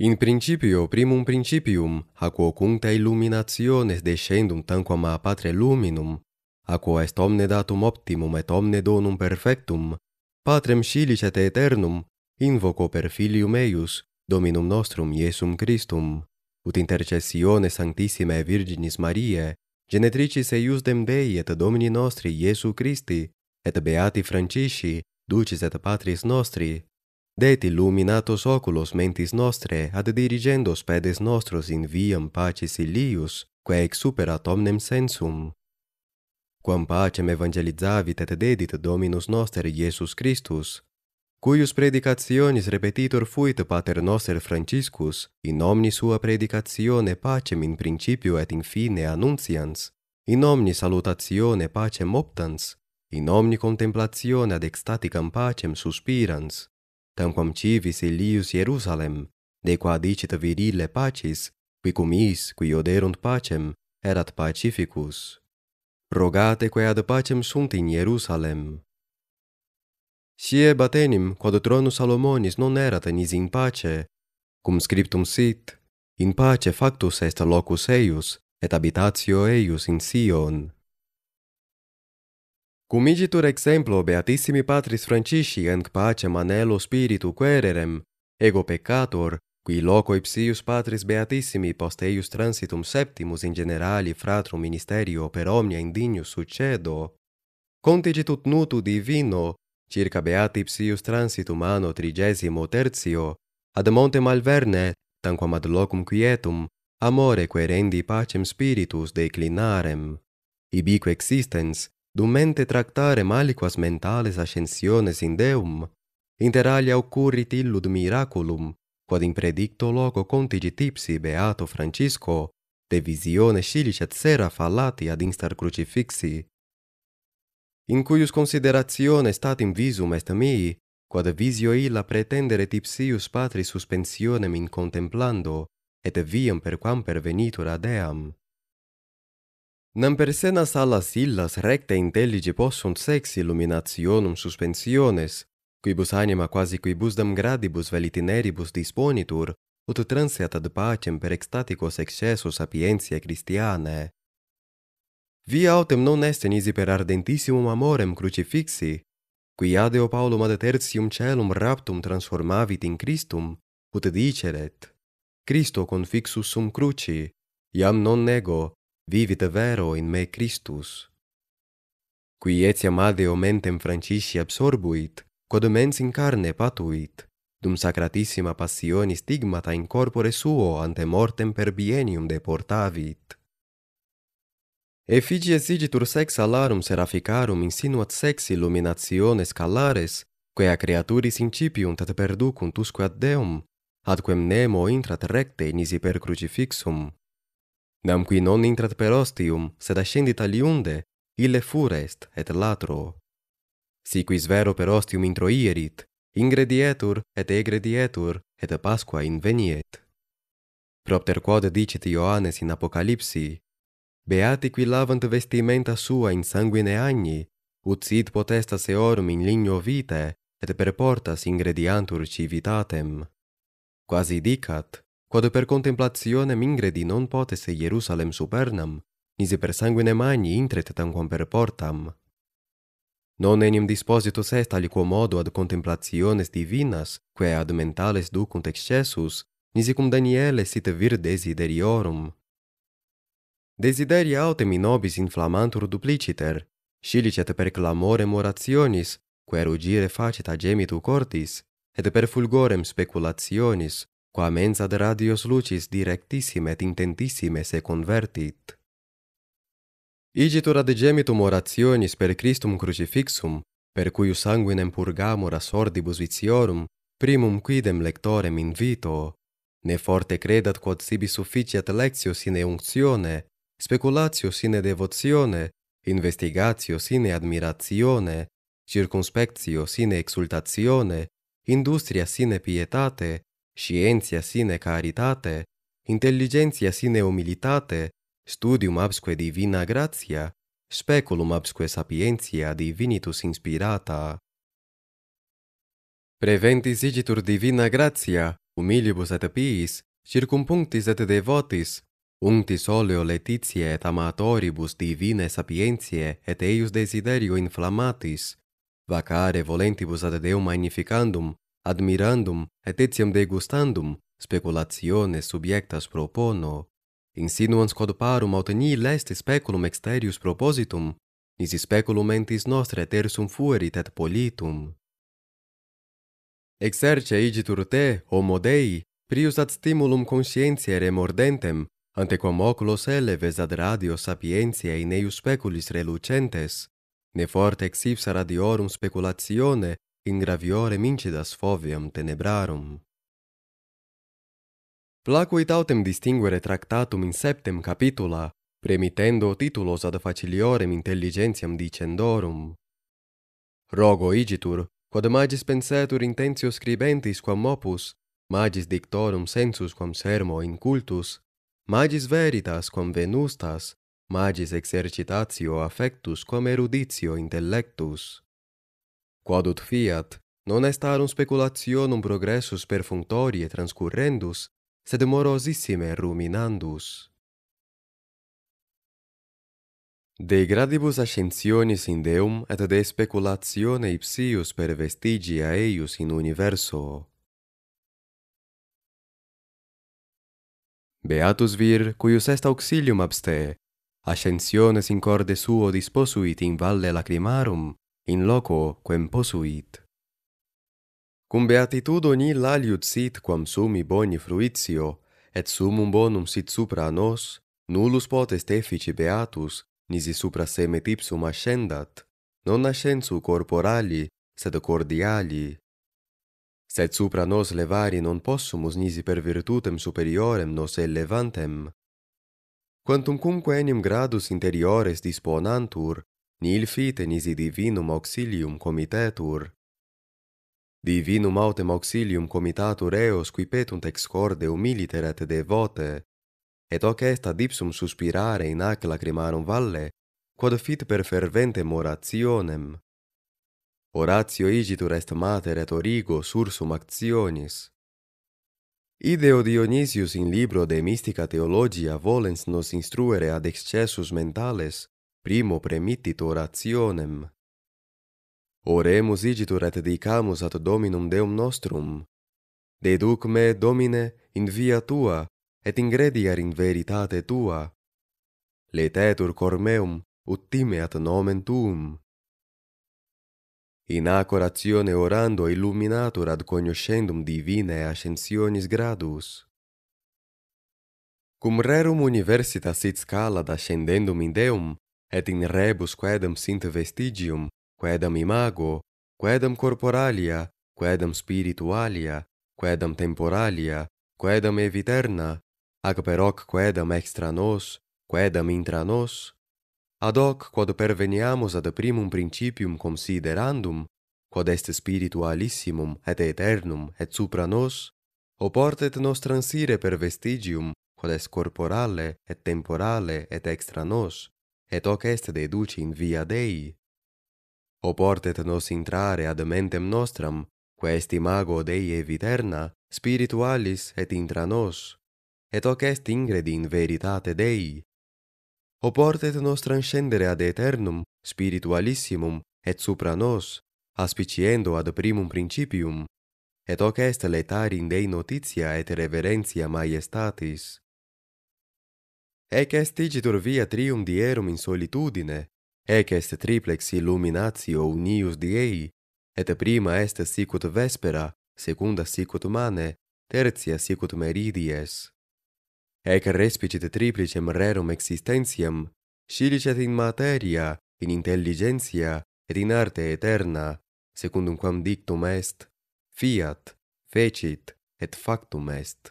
In principio, primum principium, haco cuncta illuminationes descendum tanquam a Patre Luminum, haco est omne datum optimum et omne donum perfectum, Patrem Scilic et invoco per Filium Eius, Dominum nostrum Iesum Christum, ut intercessione Sanctissime Virginis Mariae, Genetricis Eius Dem Dei et Domini Nostri Iesu Christi, et Beati Francisci, Ducis et Patris Nostri, Det illuminatos oculos mentis nostre, ad dirigendos pedes nostros in viam pacis illius, quae ex superat omnem sensum. Quam pacem evangelizavit et dedit Dominus Noster Iesus Christus, cuius predicationis repetitor fuit Pater Noster Franciscus, in omni sua predicazione pacem in principio et in fine annuncians, in omni salutazione pacem optans, in omni contemplazione ad ecstaticam pacem suspirans, tamquam civis Ilius Jerusalem, de qua dicit virile pacis, qui cum is, qui oderunt pacem, erat pacificus. Rogate quae ad pacem sunt in Jerusalem. Sie batenim, quod tronus Salomonis non erat nis in pace, cum scriptum sit, in pace factus est locus eius, et habitatio eius in Sion. Cum igitur exemplo beatissimi patris francisci enc pacem anelo spiritu quererem, ego peccator, qui loco ipsius patris beatissimi post eius transitum septimus in generali fratrum ministerio per omnia indignus succedo, contigitut nutu divino, circa beati ipsius transitum anno trigesimo tertio ad monte malverne, tanquam ad locum quietum, amore querendi pacem spiritus declinarem. Ibique existens, dum mente tractare maliquas mentales ascensiones in deum inter alia occurrit illud miraculum quod in predicto loco contigit ipsi beato francisco de visione scilis et sera fallati ad instar crucifixi in cuius consideratione stat in visum est mii, quod visio illa pretendere tipsius patris suspensionem in contemplando et viam perquam pervenitur ad eam Nam per sena salas illas recte intelligi possunt sex illuminationum suspensiones, quibus anima quasi quibus dam gradibus vel itineribus disponitur, ut transeat ad pacem per extaticos excesu sapientiae Christianae. Vi autem non est nisi per ardentissimum amorem crucifixi, qui adeo Paulum ad tercium celum raptum transformavit in Christum, ut diceret, Christo confixus sum cruci, iam non nego, vivit vero in me Christus. Qui etiam adeo mentem Francisci absorbuit, quod mens in carne patuit, dum sacratissima passionis stigmata in corpore suo ante mortem per bienium deportavit. Effigi exigitur sex alarum seraficarum insinuat sex illuminationes calares, a creaturis incipiunt et perducunt usque ad Deum, ad quem nemo intrat recte nisi per crucifixum. Nam qui non intrat per ostium, sed ascendit aliunde, ille furest et latro. Si quis vero per ostium introierit, ingredietur et egredietur et pasqua inveniet. Propter quod dicit Ioannes in Apocalipsi, Beati qui lavant vestimenta sua in sanguine agni, ut sit potestas eorum in ligno vite, et per portas ingrediantur civitatem. Quasi dicat, quod per contemplationem ingredi non potesse Jerusalem supernam, nisi per sanguine magni intret tanquam per portam. Non enim dispositus est aliquo modo ad contemplationes divinas, quae ad mentales ducunt excessus, nisi cum Daniele sit vir desideriorum. Desideri autem in nobis inflamantur dupliciter, scilicet per clamorem orationis, quae rugire facit agemitu cortis, et per fulgorem speculationis, quam ens ad radios lucis directissime et intentissime se convertit. Igitur ad gemitum orationis per Christum crucifixum, per cuius sanguinem purgamur a sordibus viciorum, primum quidem lectorem invito, ne forte credat quod sibi sufficiat lectio sine unctione, speculatio sine devotione, investigatio sine admiratione, circumspectio sine exultatione, industria sine pietate, scientia sine caritate, intelligentia sine humilitate, studium absque divina gratia, speculum absque sapientia divinitus inspirata. Preventis igitur divina gratia, humilibus et piis, circumpunctis et devotis, Unctis oleo letitiae et amatoribus divine sapientiae et eius desiderio inflammatis, vacare volentibus ad Deum magnificandum admirandum et etiam degustandum speculatione subiectas propono in sinuans quod parum aut enim lest speculum exterius propositum nisi speculum mentis nostrae tersum fuerit et politum exerce igitur te homo dei prius ad stimulum conscientiae remordentem ante quam oculos eleves ad radio sapientiae in eius speculis relucentes ne forte ipsa radiorum speculatione in graviore mincidas foviam tenebrarum. Placuit autem distinguere tractatum in septem capitula, premitendo titulos ad faciliorem intelligentiam dicendorum. Rogo igitur, quod magis pensetur intentio scribentis quam opus, magis dictorum sensus quam sermo in cultus, magis veritas quam venustas, magis exercitatio affectus quam eruditio intellectus quod ut fiat non est arum speculationum progressus per functorie transcurrendus sed morosissime ruminandus de gradibus ascensionis in deum et de speculatione ipsius per vestigia eius in universo beatus vir cuius est auxilium abste Ascensiones in corde suo disposuit in valle lacrimarum in loco quem posuit. Cum beatitudo ni aliud sit quam sumi boni fruitio, et sumum bonum sit supra nos, nullus potest effici beatus, nisi supra seme tipsum ascendat, non ascensu corporali, sed cordiali. Sed supra nos levari non possumus nisi per virtutem superiorem nos elevantem. Quantum cumque enim gradus interiores disponantur, nil fite nisi divinum auxilium comitetur. Divinum autem auxilium comitatur eos qui petunt ex corde humiliter et devote, et hoc est ad ipsum suspirare in ac lacrimarum valle, quod fit per ferventem orationem. Oratio igitur est mater et origo sursum actionis. Ideo Dionysius in libro de mystica theologia volens nos instruere ad excessus mentales, primo premittit orationem. Oremus igitur et dicamus ad Dominum Deum nostrum. Deduc me, Domine, in via Tua, et ingrediar in veritate Tua. Letetur cor meum, ut time at nomen Tuum. In ac oratione orando illuminatur ad cognoscendum divinae ascensionis gradus. Cum rerum universitas sit scala ascendendum in Deum, et in rebus quaedam sint vestigium, quaedam imago, quaedam corporalia, quaedam spiritualia, quaedam temporalia, quaedam eviterna, ac per hoc quaedam extra nos, quaedam intra nos, ad hoc quod perveniamus ad primum principium considerandum, quod est spiritualissimum et eternum et supra nos, oportet nos transire per vestigium, quod est corporale et temporale et extra nos, et hoc est deduci in via Dei. O portet nos intrare ad mentem nostram, quae est imago Dei e viterna, spiritualis et intra nos, et hoc est ingredi in veritate Dei. O portet nos transcendere ad eternum, spiritualissimum, et supra nos, aspiciendo ad primum principium, et hoc est letari in Dei notitia et reverentia maiestatis. Ec est igitur via trium dierum in solitudine, ec est triplex illuminatio unius diei, et prima est sicut vespera, secunda sicut mane, tertia sicut meridies. Ec respicit triplicem rerum existentiam, scilicet in materia, in intelligentia, et in arte eterna, secundum quam dictum est, fiat, fecit, et factum est.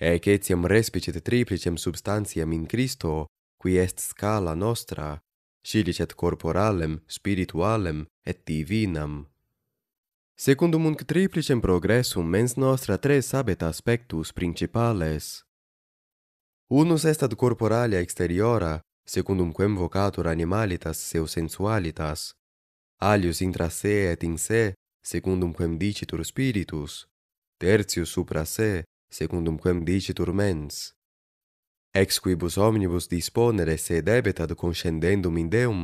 Ec etiam respicit triplicem substantiam in Christo, qui est scala nostra, scilicet corporalem, spiritualem, et divinam. Secundum unc triplicem progressum mens nostra tres habet aspectus principales. Unus est ad corporalia exteriora, secundum quem vocatur animalitas seu sensualitas, alius intra se et in se, secundum quem dicitur spiritus, tertius supra se, secundum quem dicitur mens. Ex quibus omnibus disponere se debet ad conscendendum in Deum,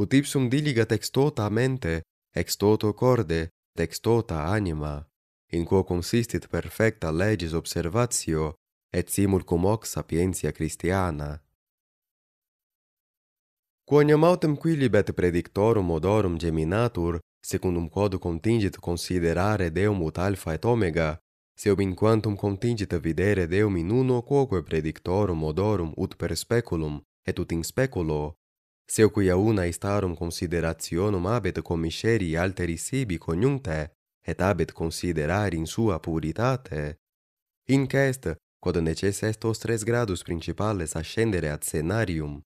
ut ipsum diligat ex tota mente, ex toto corde, ex tota anima, in quo consistit perfecta legis observatio, et simul cum hoc sapientia Christiana. Quoniam autem qui libet predictorum odorum geminatur, secundum quod contingit considerare Deum ut alpha et omega, Se ob in quantum contingita videre Deum in uno quoque predictorum odorum ut per speculum, et ut in speculo, se quia una istarum considerationum abet comisceri alteri sibi coniunte, et abet considerari in sua puritate, in quod necesse est os tres gradus principales ascendere ad scenarium,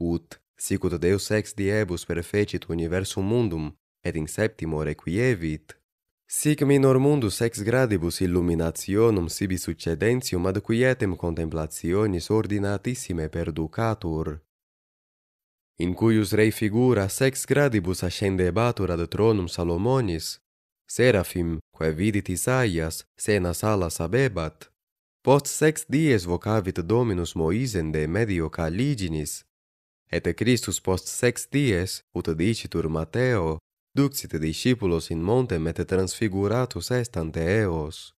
ut, sicut Deus ex diebus perfecit universum mundum, et in septimo requievit, Sic minor mundus ex gradibus illuminationum sibi succedentium ad quietem contemplationis ordinatissime per ducatur. In cuius rei figura sex gradibus ascende ad tronum Salomonis, Seraphim, quae vidit Isaias, sena sala sabebat, post sex dies vocavit dominus Moisen de medio caliginis, et Christus post sex dies, ut dicitur Mateo, Duxit discipulos in monte et transfiguratus est ante eos.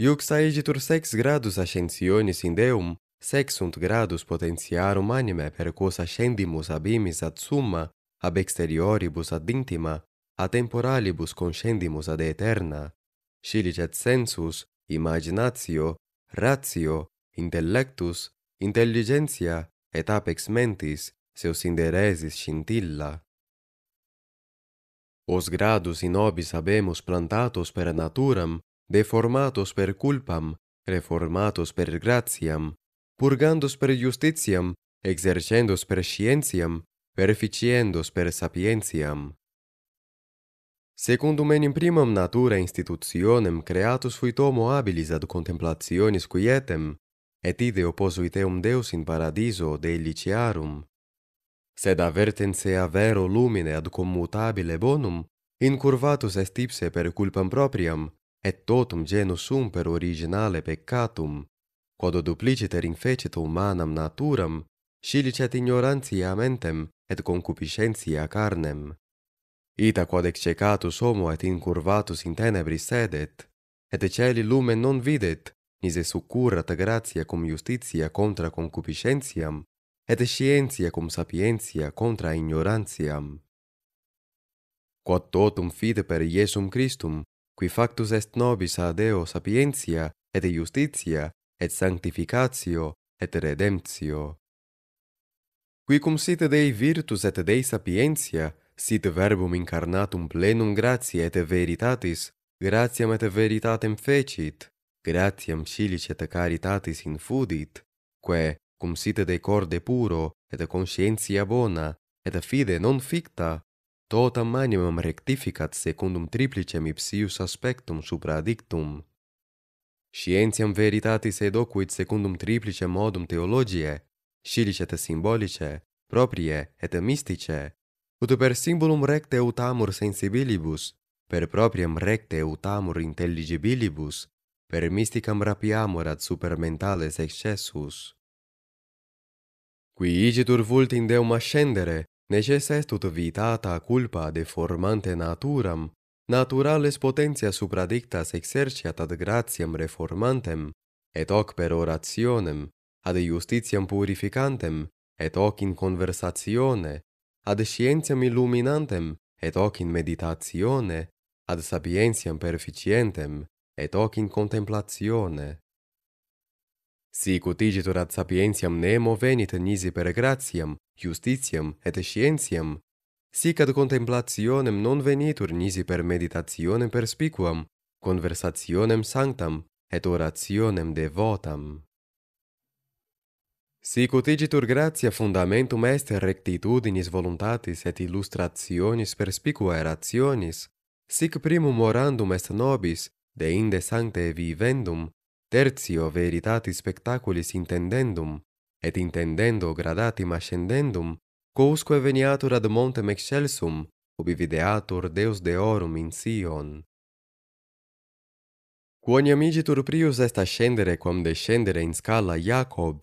Iux aegitur sex gradus ascensionis in Deum, sexunt gradus potentiarum anime per quos ascendimus ab imis ad summa, ab exterioribus ad intima, a temporalibus conscendimus ad aeterna. Scilicet sensus, imaginatio, ratio, intellectus, intelligentia, et apex mentis, seus inderesis scintilla os gradus in nobis habemus plantatos per naturam, deformatos per culpam, reformatos per gratiam, purgandos per justitiam, exercendos per scientiam, perficiendos per sapientiam. Secundum enim primam natura institutionem creatus fuit homo habilis ad contemplationis quietem, et ideo posuit eum Deus in paradiso de liciarum sed avertensea vero lumine ad commutabile bonum, incurvatus est ipse per culpam propriam, et totum genus sum per originale peccatum, quod dupliciter infecit humanam naturam, scilicet ignorantia mentem et concupiscentia carnem. Ita quod excecatus homo et incurvatus in tenebris sedet, et celi lumen non videt, nise succurrat gratia cum justitia contra concupiscentiam, et scientia cum sapientia contra ignorantiam. Quod totum fide per Iesum Christum, qui factus est nobis a Deo sapientia, et justitia, et sanctificatio, et redemptio. Qui cum sit Dei virtus et Dei sapientia, sit verbum incarnatum plenum gratia et veritatis, gratiam et veritatem fecit, gratiam cilic et caritatis infudit, quae, cum sit de cor de puro et de conscientia bona et de fide non ficta totam animam rectificat secundum triplicem ipsius aspectum supra dictum scientiam veritatis et oquit secundum triplicem modum theologiae scilice et symbolice proprie et mystice ut per symbolum recte ut amor sensibilibus per propriam recte ut amor intelligibilibus per mysticam rapiamur ad supermentales excessus Qui igitur vult in Deum ascendere, neces est ut vitata culpa deformante naturam, naturales potentia supradictas exerciat ad gratiam reformantem, et hoc per orationem, ad justitiam purificantem, et hoc in conversatione, ad scientiam illuminantem, et hoc in meditatione, ad sapientiam perficientem, et hoc in contemplatione. Sic ut igitur ad sapientiam nemo venit nisi per gratiam, justitiam et scientiam, sic ad contemplationem non venitur nisi per meditationem perspicuam, conversationem sanctam et orationem devotam. Sic ut igitur gratia fundamentum est rectitudinis voluntatis et illustrationis perspicua erationis, sic primum orandum est nobis, de inde sancte vivendum, tertio veritatis spectaculis intendendum et intendendo gradatim ascendendum cosque veniatur ad monte excelsum, ubi videatur deus deorum in sion quoniam amici prius est ascendere quam descendere in scala jacob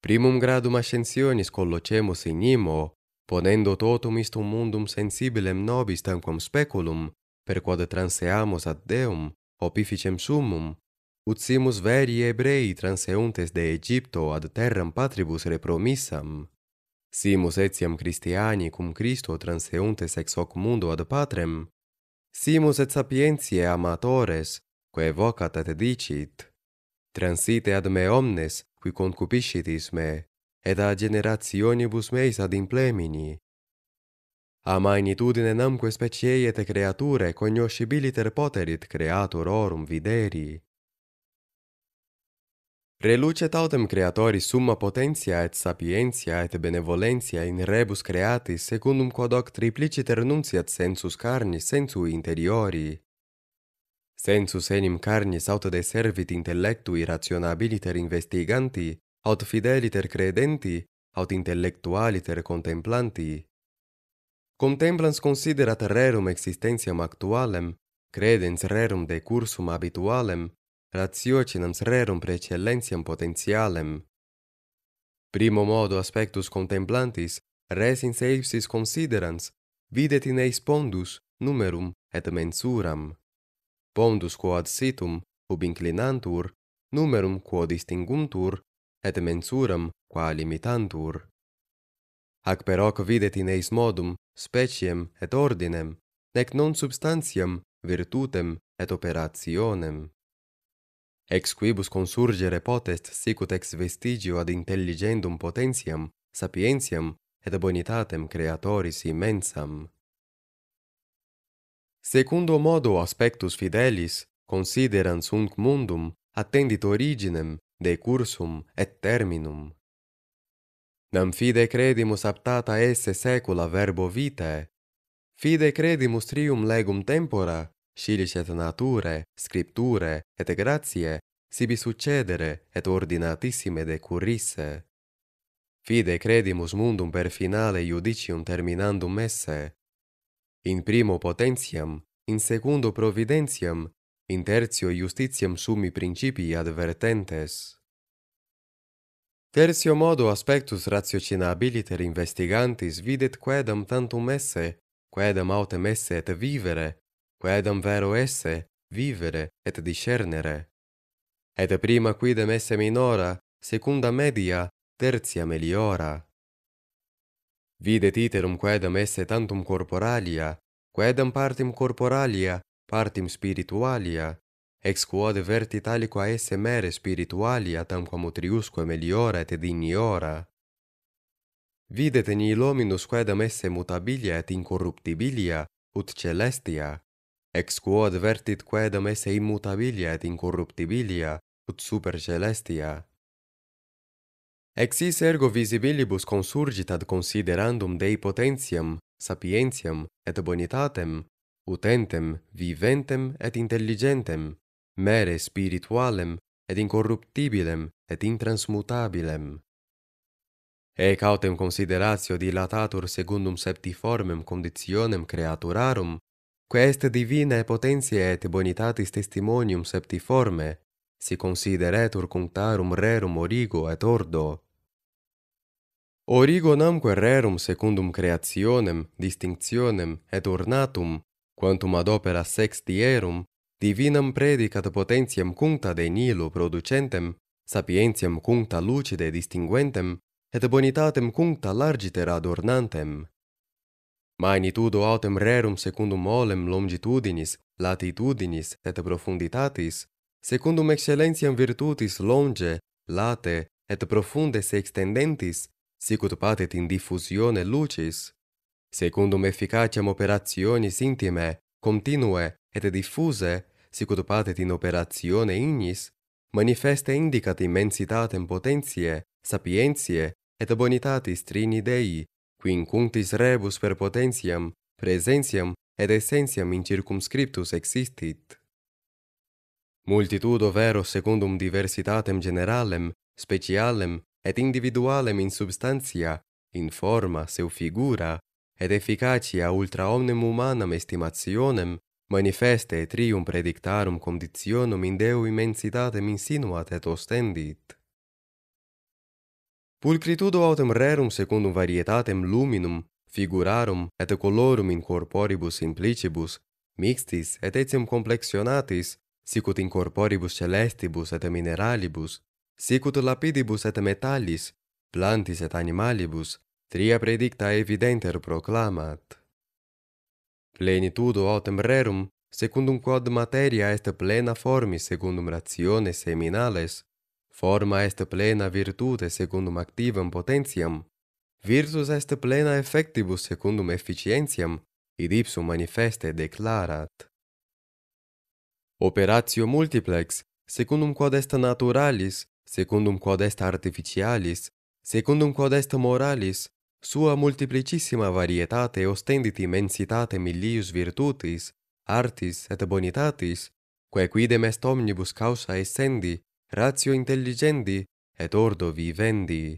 primum gradum ascensionis collocemus in imo ponendo totum istum mundum sensibilem nobis tanquam speculum per quod transeamus ad deum opificem summum ut simus veri ebrei transeuntes de Egipto ad terram patribus repromissam, simus etiam Christiani cum Christo transeuntes ex hoc mundo ad patrem, simus et sapientiae amatores, quae vocat et dicit, transite ad me omnes, qui concupiscitis me, et a generationibus meis ad implemini. A magnitudine namque speciei et creature cognoscibiliter poterit creatur orum videri. Relucet autem creatoris summa potentia et sapientia et benevolentia in rebus creatis secundum quod hoc tripliciter nuntiat sensus carni sensu interiori. Sensus enim carnis aut de servit intellectu investiganti, aut fideliter credenti, aut intellectualiter contemplanti. Contemplans considerat rerum existentiam actualem, credens rerum de cursum habitualem, rationem rerum precellentiam potentialem primo modo aspectus contemplantis res in se ipsis considerans videt in eis pondus numerum et mensuram pondus quod situm ob inclinantur numerum quod distinguntur et mensuram qua limitantur ac per hoc videt in eis modum speciem et ordinem nec non substantiam virtutem et operationem ex quibus consurgere potest sicut ex vestigio ad intelligendum potentiam sapientiam et bonitatem creatoris immensam secundo modo aspectus fidelis considerans unc mundum attendit originem de cursum et terminum nam fide credimus aptata esse saecula verbo vitae fide credimus trium legum tempora Scilicet naturae, scripture et gratiae, sibi succedere et ordinatissime decurrisse. Fide credimus mundum per finale judicium terminandum esse. In primo potentiam, in secundo providentiam, in tertio justitiam summi principii advertentes. Tertio modo aspectus ratiocinabiliter investigantis videt quedam tantum esse, quedam autem esse et vivere, quedam vero esse, vivere et discernere et prima quidem esse minora, secunda media, tertia meliora. Videt iterum quedam esse tantum corporalia, quedam partim corporalia, partim spiritualia, ex quod vertitali qua esse mere spiritualia tamquam utriusque meliora et digniora. Videt nihil hominus quedam esse mutabilia et incorruptibilia, ut celestia, ex quo advertit quaedam esse immutabilia et incorruptibilia, ut celestia. Ex is ergo visibilibus consurgit ad considerandum Dei potentiam, sapientiam et bonitatem, utentem, viventem et intelligentem, mere spiritualem et incorruptibilem et intransmutabilem. Ec autem consideratio dilatatur secundum septiformem conditionem creaturarum, quae est divinae potentiae et bonitatis testimonium septiforme, si consideretur cunctarum rerum origo et ordo. Origo namque rerum secundum creationem, distinctionem et ornatum, quantum ad opera sex dierum, divinam predicat potentiam cuncta de producentem, sapientiam cuncta lucide distinguentem, et bonitatem cuncta largiter adornantem. Magnitudo autem rerum secundum molem longitudinis, latitudinis et profunditatis, secundum excellentiam virtutis longe, late et profunde se extendentis, sic ut patet in diffusione lucis, secundum efficaciam operationis intime, continue et diffuse, sic ut patet in operatione ignis, manifeste indicat immensitatem potentiae, sapientiae et bonitatis trini Dei, quin cunctis rebus per potentiam, presentiam et essentiam in circumscriptus existit. Multitudo vero secundum diversitatem generalem, specialem et individualem in substantia, in forma seu figura, et efficacia ultra omnem humanam estimationem, manifeste trium predictarum conditionum in Deo immensitatem insinuat et ostendit. Pulcritudo autem rerum secundum varietatem luminum, figurarum et colorum in corporibus simplicibus, mixtis et etiam complexionatis, sicut in corporibus celestibus et mineralibus, sicut lapidibus et metallis, plantis et animalibus, tria predicta evidenter proclamat. Plenitudo autem rerum, secundum quod materia est plena formis secundum rationes seminales, Forma est plena virtute secundum activam potentiam, virtus est plena effectibus secundum efficientiam, id ipsum manifeste declarat. Operatio multiplex, secundum quod est naturalis, secundum quod est artificialis, secundum quod est moralis, sua multiplicissima varietate ostendit immensitate millius virtutis, artis et bonitatis, quae quidem est omnibus causa essendi, ratio intelligendi et ordo vivendi.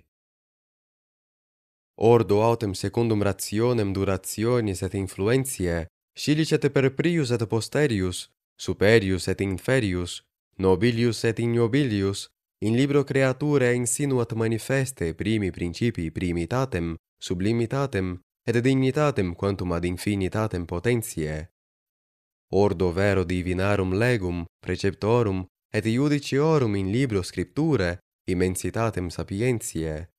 Ordo autem secundum rationem durationis et influentiae, scilicet per prius et posterius, superius et inferius, nobilius et ignobilius, in libro creature insinuat manifeste primi principii primitatem, sublimitatem, et dignitatem quantum ad infinitatem potentiae. Ordo vero divinarum legum, preceptorum, et iudici orum in libro scripture immensitatem sapientiae.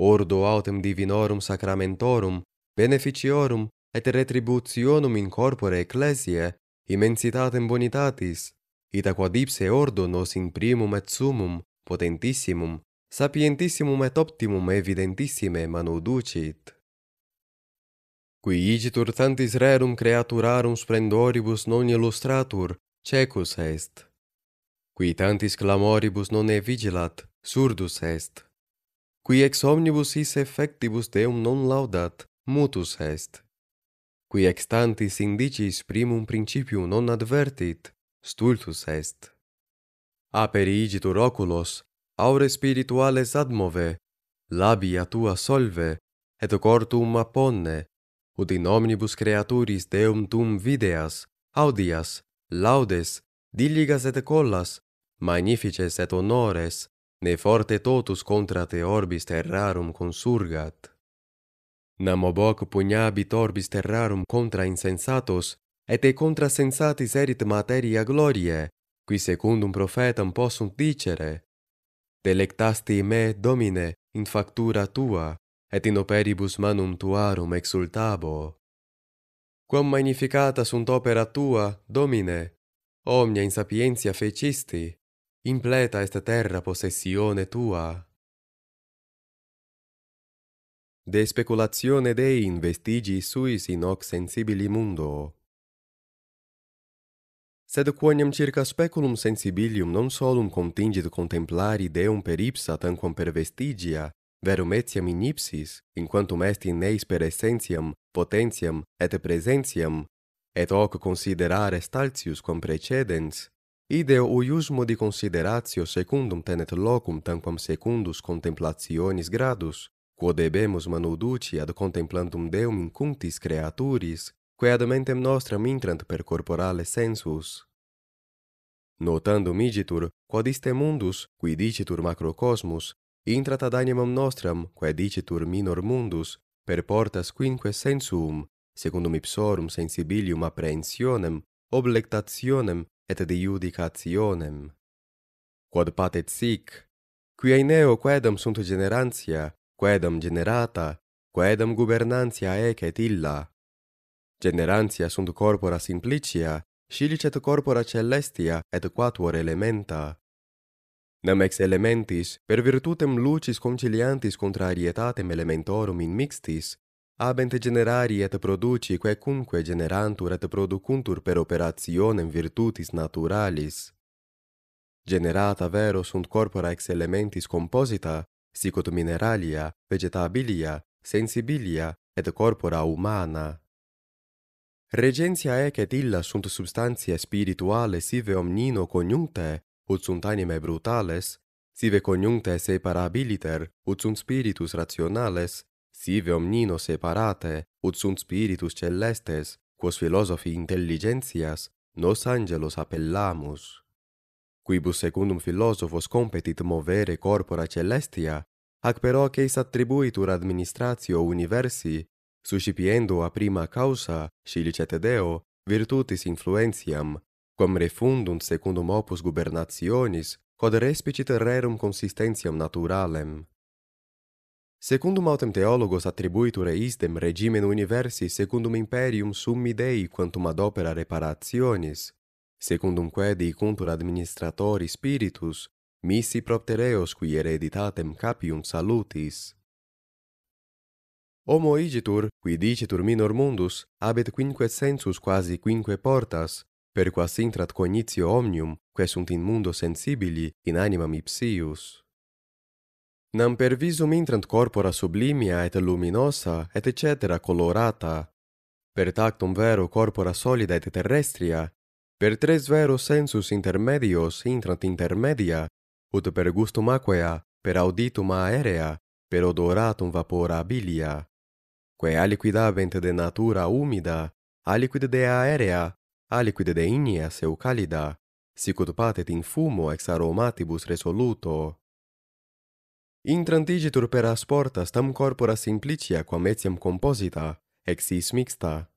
Ordo autem divinorum sacramentorum, beneficiorum et retributionum in corpore ecclesiae immensitatem bonitatis, ita quod ipse ordo nos in primum et sumum, potentissimum, sapientissimum et optimum evidentissime manu ducit. Qui igitur tantis rerum creaturarum splendoribus non illustratur, cecus est qui tantis clamoribus non evigilat, surdus est. Qui ex omnibus is effectibus Deum non laudat, mutus est. Qui ex tantis indicis primum principium non advertit, stultus est. Aperi igitur oculos, aure spirituales admove, labia tua solve, et cortum apponne, ut in omnibus creaturis Deum tum videas, audias, laudes, diligas et collas, magnifices et honores, ne forte totus contra te orbis terrarum consurgat. Nam ob hoc pugnabit orbis terrarum contra insensatos, et e contra sensatis erit materia gloriae, qui secundum profetam possunt dicere, Delectasti me, Domine, in factura tua, et in operibus manum tuarum exultabo. Quam magnificata sunt opera tua, Domine, omnia in sapientia fecisti impleta est terra possessione tua. De speculatione Dei in vestigi suis in hoc sensibili mundo. Sed quoniam circa speculum sensibilium non solum contingit contemplari Deum per ipsa tanquam per vestigia, verum etiam in ipsis, in quantum est in eis per essentiam, potentiam et presentiam, et hoc considerare stalcius quam precedens, Ideo uius modi consideratio secundum tenet locum tamquam secundus contemplationis gradus, quod ebemus manu ad contemplantum Deum in cuntis creaturis, quae ad mentem nostram intrant per corporale sensus. Notandum igitur, quod iste mundus, qui dicitur macrocosmus, intrat ad animam nostram, quae dicitur minor mundus, per portas quinque sensum, secundum ipsorum sensibilium apprehensionem, oblectationem, et de iudicationem. Quod patet sic, quia in eo quedam sunt generantia, quedam generata, quedam gubernantia ec et illa. Generantia sunt corpora simplicia, scilicet corpora celestia et quatuor elementa. Nam ex elementis, per virtutem lucis conciliantis contrarietatem elementorum in mixtis, ab generari et produci quae cumque generantur et producuntur per operationem virtutis naturalis. Generata vero sunt corpora ex elementis composita, sicut mineralia, vegetabilia, sensibilia, et corpora humana. Regentia ec et illa sunt substantia spirituale sive omnino coniunte, ut sunt anime brutales, sive coniunte separabiliter, ut sunt spiritus rationales, sive omnino separate ut sunt spiritus celestes quos philosophi intelligentias nos angelos appellamus quibus secundum philosophos competit movere corpora caelestia ac per hoc eis attributur administratio universi suscipiendo a prima causa scilicet deo virtutis influentiam quam refundunt secundum opus gubernationis quod respicit rerum consistentiam naturalem Secundum autem theologos attribuitur istem regimen universi secundum imperium summi Dei quantum ad opera reparationis, secundum quae cuntur administratori spiritus, missi eos qui hereditatem capium salutis. Homo igitur, qui dicitur minor mundus, abet quinque sensus quasi quinque portas, per quas intrat cognitio omnium, quae sunt in mundo sensibili, in animam ipsius nam per visum intrant corpora sublimia et luminosa et cetera colorata per tactum vero corpora solida et terrestria per tres vero sensus intermedios intrant intermedia ut per gustum aquea per auditum aerea per odoratum vapora bilia quae aliquid habent de natura humida aliquid de aerea aliquid de ignea seu calida sic patet in fumo ex aromatibus resoluto intrantigitur per as portas tam corpora simplicia quam etiam composita, ex is mixta.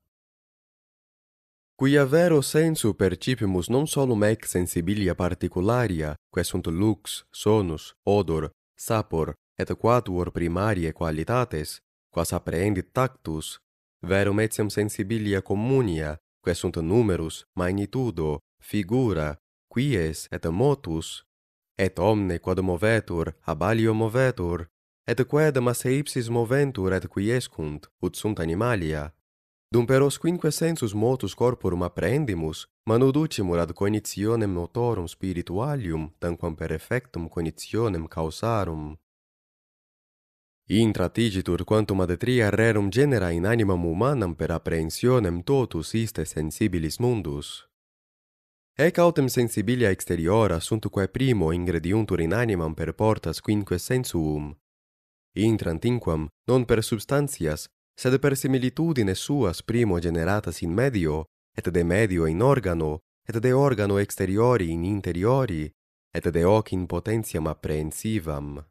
Quia vero sensu percipimus non solum ex sensibilia particularia, quae sunt lux, sonus, odor, sapor, et quatuor primarie qualitates, quas apprehendit tactus, verum etiam sensibilia communia, quae sunt numerus, magnitudo, figura, quies et motus, et omne quod movetur ab alio movetur et quod masse ipsis moventur et quiescunt ut sunt animalia dum per os quinque sensus motus corporum apprehendimus manuducimur ad cognitionem motorum spiritualium tanquam per effectum cognitionem causarum Intra tigitur quantum ad tria rerum genera in animam humanam per apprehensionem totus iste sensibilis mundus. Ec autem sensibilia exteriora sunt quae primo ingrediuntur in animam per portas quinque sensuum. Intrant inquam, non per substantias, sed per similitudine suas primo generatas in medio, et de medio in organo, et de organo exteriori in interiori, et de hoc in potentiam apprehensivam.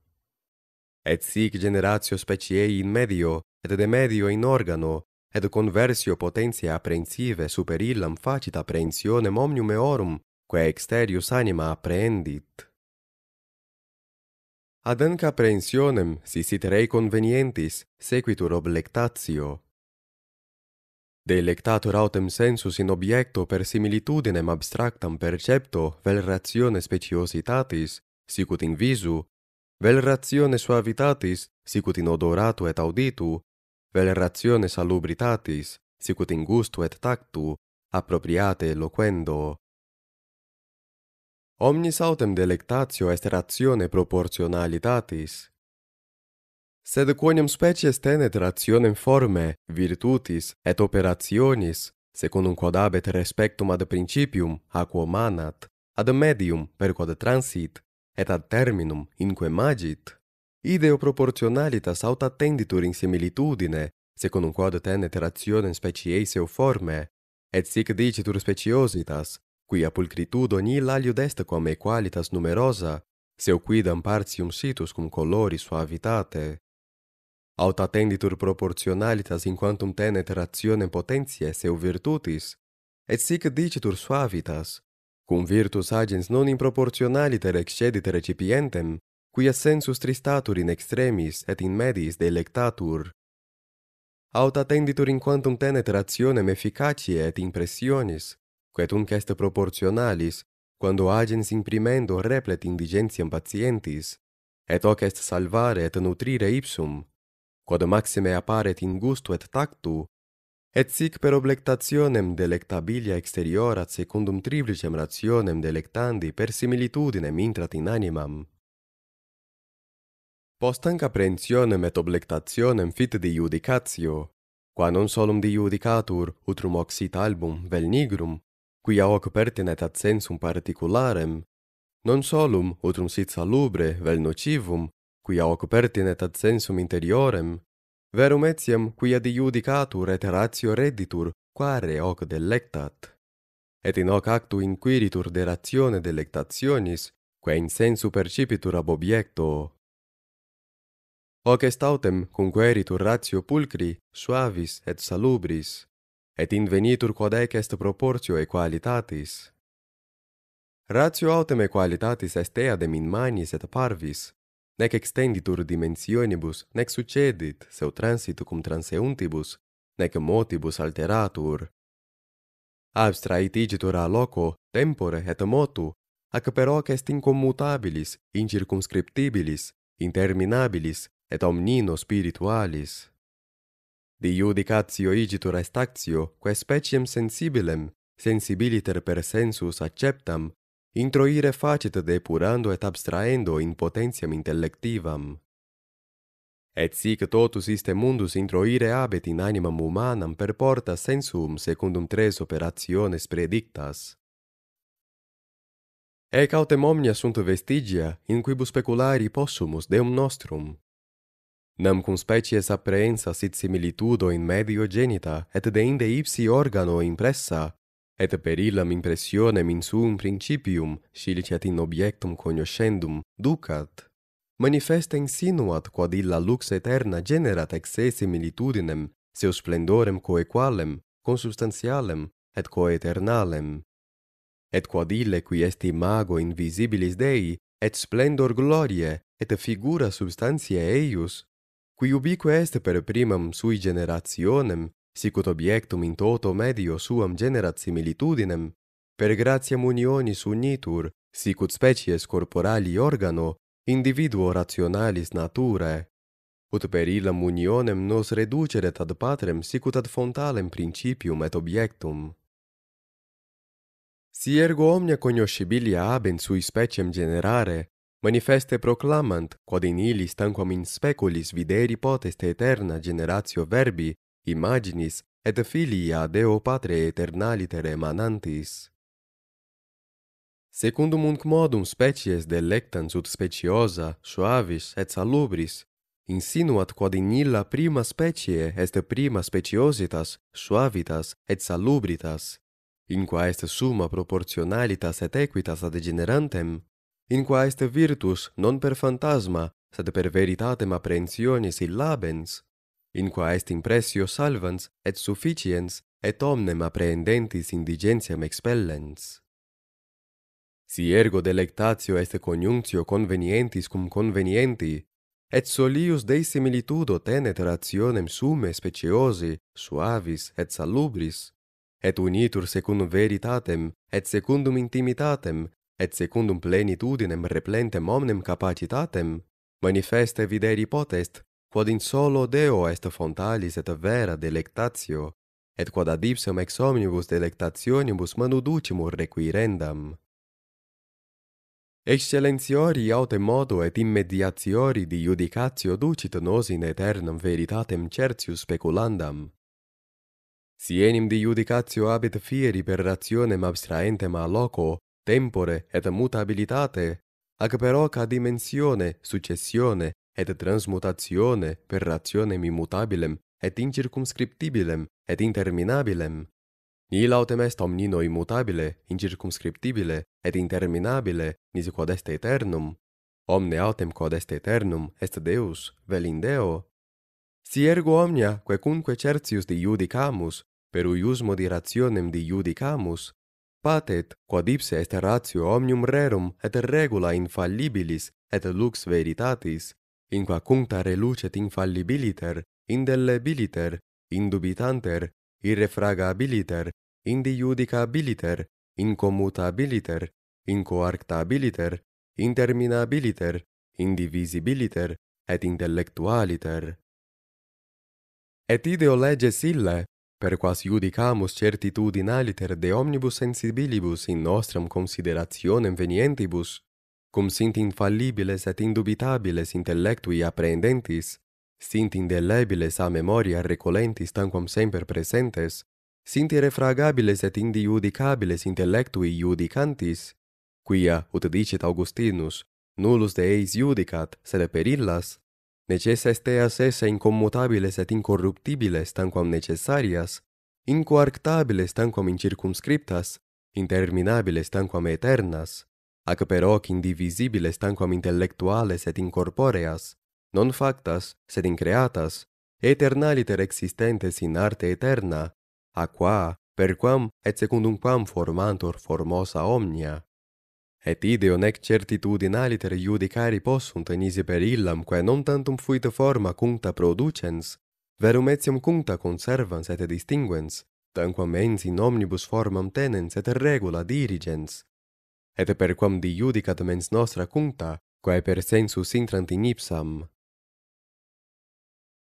Et sic generatio speciei in medio, et de medio in organo, et conversio potentia apprehensive super illam facit apprehensione omnium eorum quae exterius anima apprehendit Ad anca apprehensionem si sit rei convenientis sequitur oblectatio De autem sensus in objecto per similitudinem abstractam percepto vel ratione speciositatis sic ut in visu vel ratione suavitatis sic ut in odoratu et auditu vel ratione salubritatis, sicut in gusto et tactu, appropriate loquendo. Omnis autem delectatio est ratione proportionalitatis. Sed quoniam species tenet rationem forme, virtutis et operationis, secundum quod abet respectum ad principium, aquo manat, ad medium, per quod transit, et ad terminum, inque magit, ideo proportionalitas aut attenditur in similitudine, secundum quod teneter actionem speciei seu forme, et sic dicitur speciositas, quia pulcritudo nil aliud est quam equalitas numerosa, seu quidam partium situs cum colori suavitate. Aut attenditur proportionalitas in quantum teneter actionem potentiae seu virtutis, et sic dicitur suavitas, cum virtus agens non in proportionaliter excedit recipientem, quia sensus tristatur in extremis et in medis delectatur. Aut attenditur in quantum tenet rationem efficacie et impressionis, quet unc est proportionalis, quando agens imprimendo replet indigentiam patientis, et hoc est salvare et nutrire ipsum, quod maxime apparet in gusto et tactu, et sic per oblectationem delectabilia exteriora secundum triplicem rationem delectandi per similitudinem intrat in animam, post anca prensionem et oblectationem fit de judicatio, qua non solum de judicatur utrum oxit album vel nigrum, quia hoc pertinet ad sensum particularem, non solum utrum sit salubre vel nocivum, quia hoc pertinet ad sensum interiorem, verum etiam quia de judicatur et ratio redditur quare hoc delectat. Et in hoc actu inquiritur de ratione delectationis, quae in sensu percipitur ab obiecto, hoc est autem cum queritur ratio pulcri suavis et salubris et invenitur quod ec est proportio et ratio autem et est ea de min manis et parvis nec extenditur dimensionibus nec succedit seu transitu cum transeuntibus nec motibus alteratur Abstrait igitur a loco tempore et motu ac per hoc est incommutabilis incircumscriptibilis interminabilis et omnino spiritualis. De iudicatio igitur est actio, quae speciem sensibilem, sensibiliter per sensus acceptam, introire facit depurando et abstraendo in potentiam intellectivam. Et sic totus iste mundus introire abet in animam humanam per porta sensum secundum tres operationes predictas. Ec autem omnia sunt vestigia in quibus speculari possumus deum nostrum. Nam cum species apprehensa sit similitudo in medio genita, et deinde ipsi organo impressa, et per illam impressionem in suum principium, scilicet in objectum cognoscendum, ducat, manifesta insinuat quod illa lux eterna generat ex se similitudinem, seu splendorem coequalem, consubstantialem, et coeternalem. Et quod ille qui est imago invisibilis Dei, et splendor glorie, et figura substantiae eius, qui ubique est per primam sui generationem, sic ut obiectum in toto medio suam generat similitudinem, per gratiam unionis unitur, sic ut species corporali organo, individuo rationalis naturae, ut per illam unionem nos reduceret ad patrem sic ut ad fontalem principium et obiectum. Si ergo omnia cognoscibilia abent sui speciem generare, manifeste proclamant quod in illis tanquam in speculis videri poteste aeterna generatio verbi imaginis et filii a Deo Patre aeternaliter emanantis. Secundum unc modum species delectans ut speciosa, suavis et salubris, insinuat quod in illa prima specie est prima speciositas, suavitas et salubritas, in qua est summa proportionalitas et equitas ad generantem, in qua est virtus non per phantasma, sed per veritatem apprehensionis illabens, in qua est impressio salvans et sufficiens et omnem apprehendentis indigentiam expellens. Si ergo delectatio est coniunctio convenientis cum convenienti, et solius dei similitudo tenet rationem sume speciosi, suavis et salubris, et unitur secundum veritatem et secundum intimitatem et secundum plenitudinem replentem omnem capacitatem, manifeste videri potest, quod in solo Deo est fontalis et vera delectatio, et quod ad ipsum ex omnibus delectationibus manuducimur requirendam. Excellentiori aute modo et immediatiori di judicatio ducit nos in aeternam veritatem certius speculandam. Si enim di judicatio abit fieri per rationem abstraentem a loco, tempore et mutabilitate, ac per hoca dimensione, successione et transmutatione per rationem immutabilem et incircumscriptibilem et interminabilem. Nihil autem est omnino immutabile, incircumscriptibile et interminabile, nisi quod est aeternum. Omne autem quod est aeternum est Deus, vel in Deo. Si ergo omnia, quecunque certius di iudicamus, per uius modi rationem di iudicamus, patet quod ipse est ratio omnium rerum et regula infallibilis et lux veritatis in qua cuncta relucet infallibiliter indelebiliter indubitanter irrefragabiliter indiudicabiliter incommutabiliter incoarctabiliter interminabiliter indivisibiliter et intellectualiter et ideo leges ille per quas judicamus certitudin aliter de omnibus sensibilibus in nostram considerationem venientibus, cum sint infallibiles et indubitabiles intellectui apprehendentis, sint indelebiles a memoria recolentis tanquam semper presentes, sint irrefragabiles et indiudicabiles intellectui judicantis, quia, ut dicit Augustinus, nullus de eis judicat, sed per illas, necessas teas esse incommutabiles et incorruptibiles tanquam necessarias, incoarctabiles tanquam incircumscriptas, interminabiles tanquam eternas, ac per hoc indivisibiles tanquam intellectuales et incorporeas, non factas, sed increatas, eternaliter existentes in arte eterna, a qua, per quam et secundum quam formantur formosa omnia et ideo nec certitudin aliter iudicari possunt enisi per illam, quae non tantum fuit forma cuncta producens, verum etiam cuncta conservans et distinguens, tanquam ens in omnibus formam tenens et regula dirigens, et perquam di iudicat mens nostra cuncta, quae per sensus intrant in ipsam.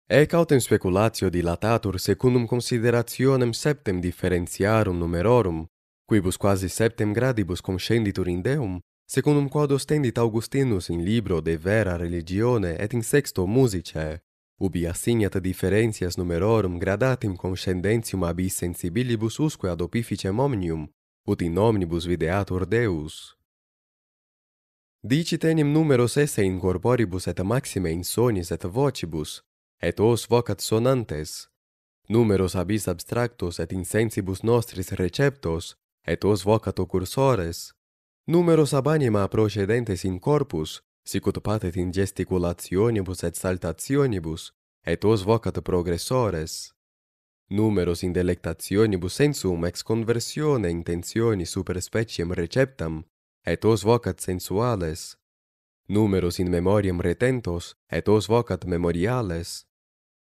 Ec autem speculatio dilatatur secundum considerationem septem differentiarum numerorum, quibus quasi septem gradibus conscenditur in Deum, secundum quod ostendit Augustinus in libro de vera religione et in sexto musice, ubi assignat differentias numerorum gradatim conscendentium ab sensibilibus usque ad opificem omnium, ut in omnibus videatur Deus. Dicit enim numeros esse in corporibus et maxime in sonis et vocibus, et os vocat sonantes. Numeros abis abstractos et in sensibus nostris receptos, et os vocato cursores, numeros ab anima procedentes in corpus, sicut patet in gesticulationibus et saltationibus, et os vocato progressores, numeros in delectationibus sensum ex conversione intentioni super speciem receptam, et os vocat sensuales, numeros in memoriam retentos, et os vocat memoriales,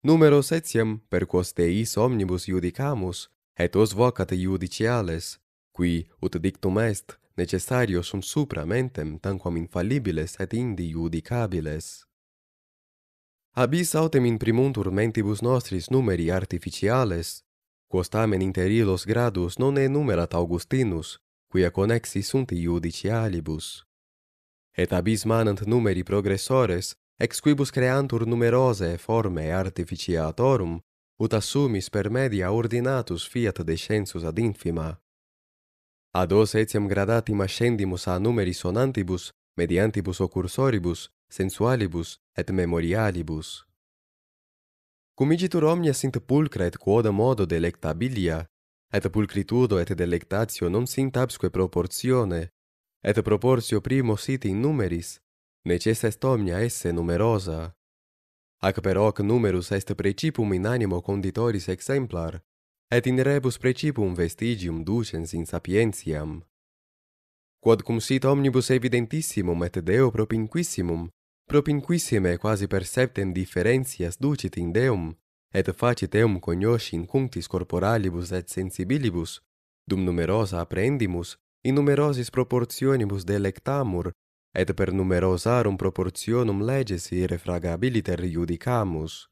numeros etiam, per quos teis omnibus judicamus, et os vocat judiciales, qui ut dictum est necessarios sunt supra mentem tanquam infallibiles et indi judicabiles. Abis autem in primuntur mentibus nostris numeri artificiales, quos tamen inter illos gradus non enumerat Augustinus, quia connexi sunt iudici alibus. Et abis manant numeri progressores, ex quibus creantur numerose forme artificiatorum, ut assumis per media ordinatus fiat descensus ad infima, ad os etiam gradatim ascendimus a numeri sonantibus, mediantibus occursoribus, sensualibus et memorialibus. Cum igitur omnia sint pulcra et quoda modo delectabilia, et pulcritudo et delectatio non sint absque proportione, et proportio primo sit in numeris, necess est omnia esse numerosa. Ac per hoc numerus est precipum in animo conditoris exemplar, et in rebus precipum vestigium ducens in sapientiam. Quod cum sit omnibus evidentissimum et Deo propinquissimum, propinquissime quasi per septem differentias ducit in Deum, et facit eum cognosci in cunctis corporalibus et sensibilibus, dum numerosa apprendimus, in numerosis proportionibus delectamur, et per numerosarum proportionum legesi refragabiliter iudicamus.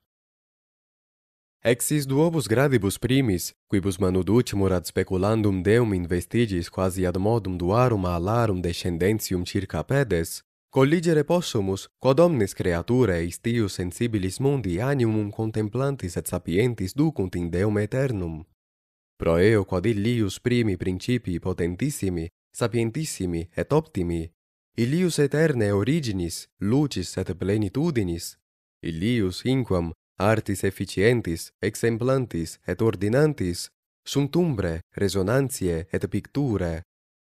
Exis duobus gradibus primis, quibus manu ultimur ad speculandum deum investigis quasi ad modum duarum alarum descendentium circa pedes, colligere possumus, quod omnes creaturae istius sensibilis mundi animum contemplantis et sapientis ducunt in deum aeternum. Pro eo quod illius primi principii potentissimi, sapientissimi et optimi, illius eterne originis, lucis et plenitudinis, illius inquam artis efficientis, exemplantis et ordinantis, sunt umbre, resonantie et picture,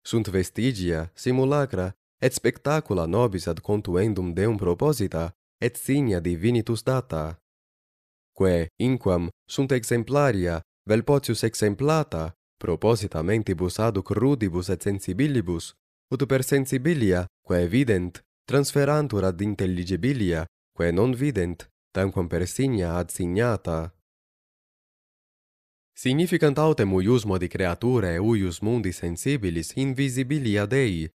sunt vestigia, simulacra, et spectacula nobis ad contuendum deum proposita, et signa divinitus data. Que, inquam, sunt exemplaria, vel potius exemplata, proposita mentibus aduc rudibus et sensibilibus, ut per sensibilia, que evident, transferantur ad intelligibilia, que non vident, tamquam per signa ad signata. Significant autem uius modi creature uius mundi sensibilis invisibilia Dei,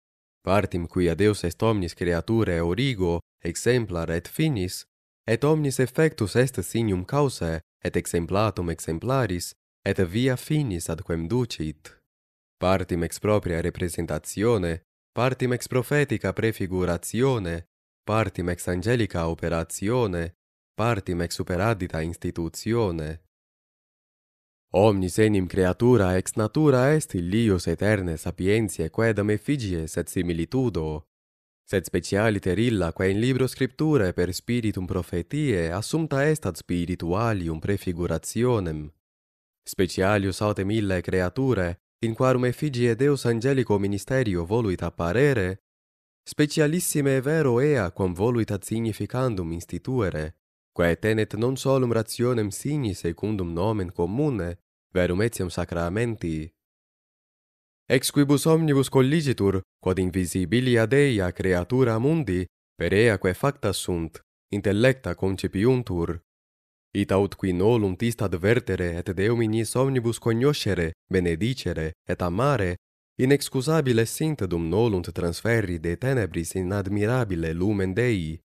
partim quia ad eus est omnis creature origo, exemplar et finis, et omnis effectus est signum cause, et exemplatum exemplaris, et via finis ad quem ducit. Partim ex propria representatione, partim ex profetica prefigurazione, partim ex angelica operazione, partim ex superadita institutione. Omnis enim creatura ex natura est illius eterne sapientiae quædam effigies et similitudo, sed specialiter illa quae in libro scripturae per spiritum profetie assumta est ad spiritualium prefigurationem. Specialius autem illae creaturae, in quarum effigie Deus angelico ministerio voluit apparere, specialissime vero ea quam voluit ad significandum instituere, quae tenet non solum rationem signi secundum nomen commune, verum etiam sacramenti. Ex quibus omnibus colligitur, quod invisibilia Deia creatura mundi, per eaque facta sunt, intellecta concepiuntur. It aut qui nolum tist advertere et Deum ignis omnibus cognoscere, benedicere et amare, inexcusabile sint dum nolunt transferri de tenebris in admirabile lumen Dei.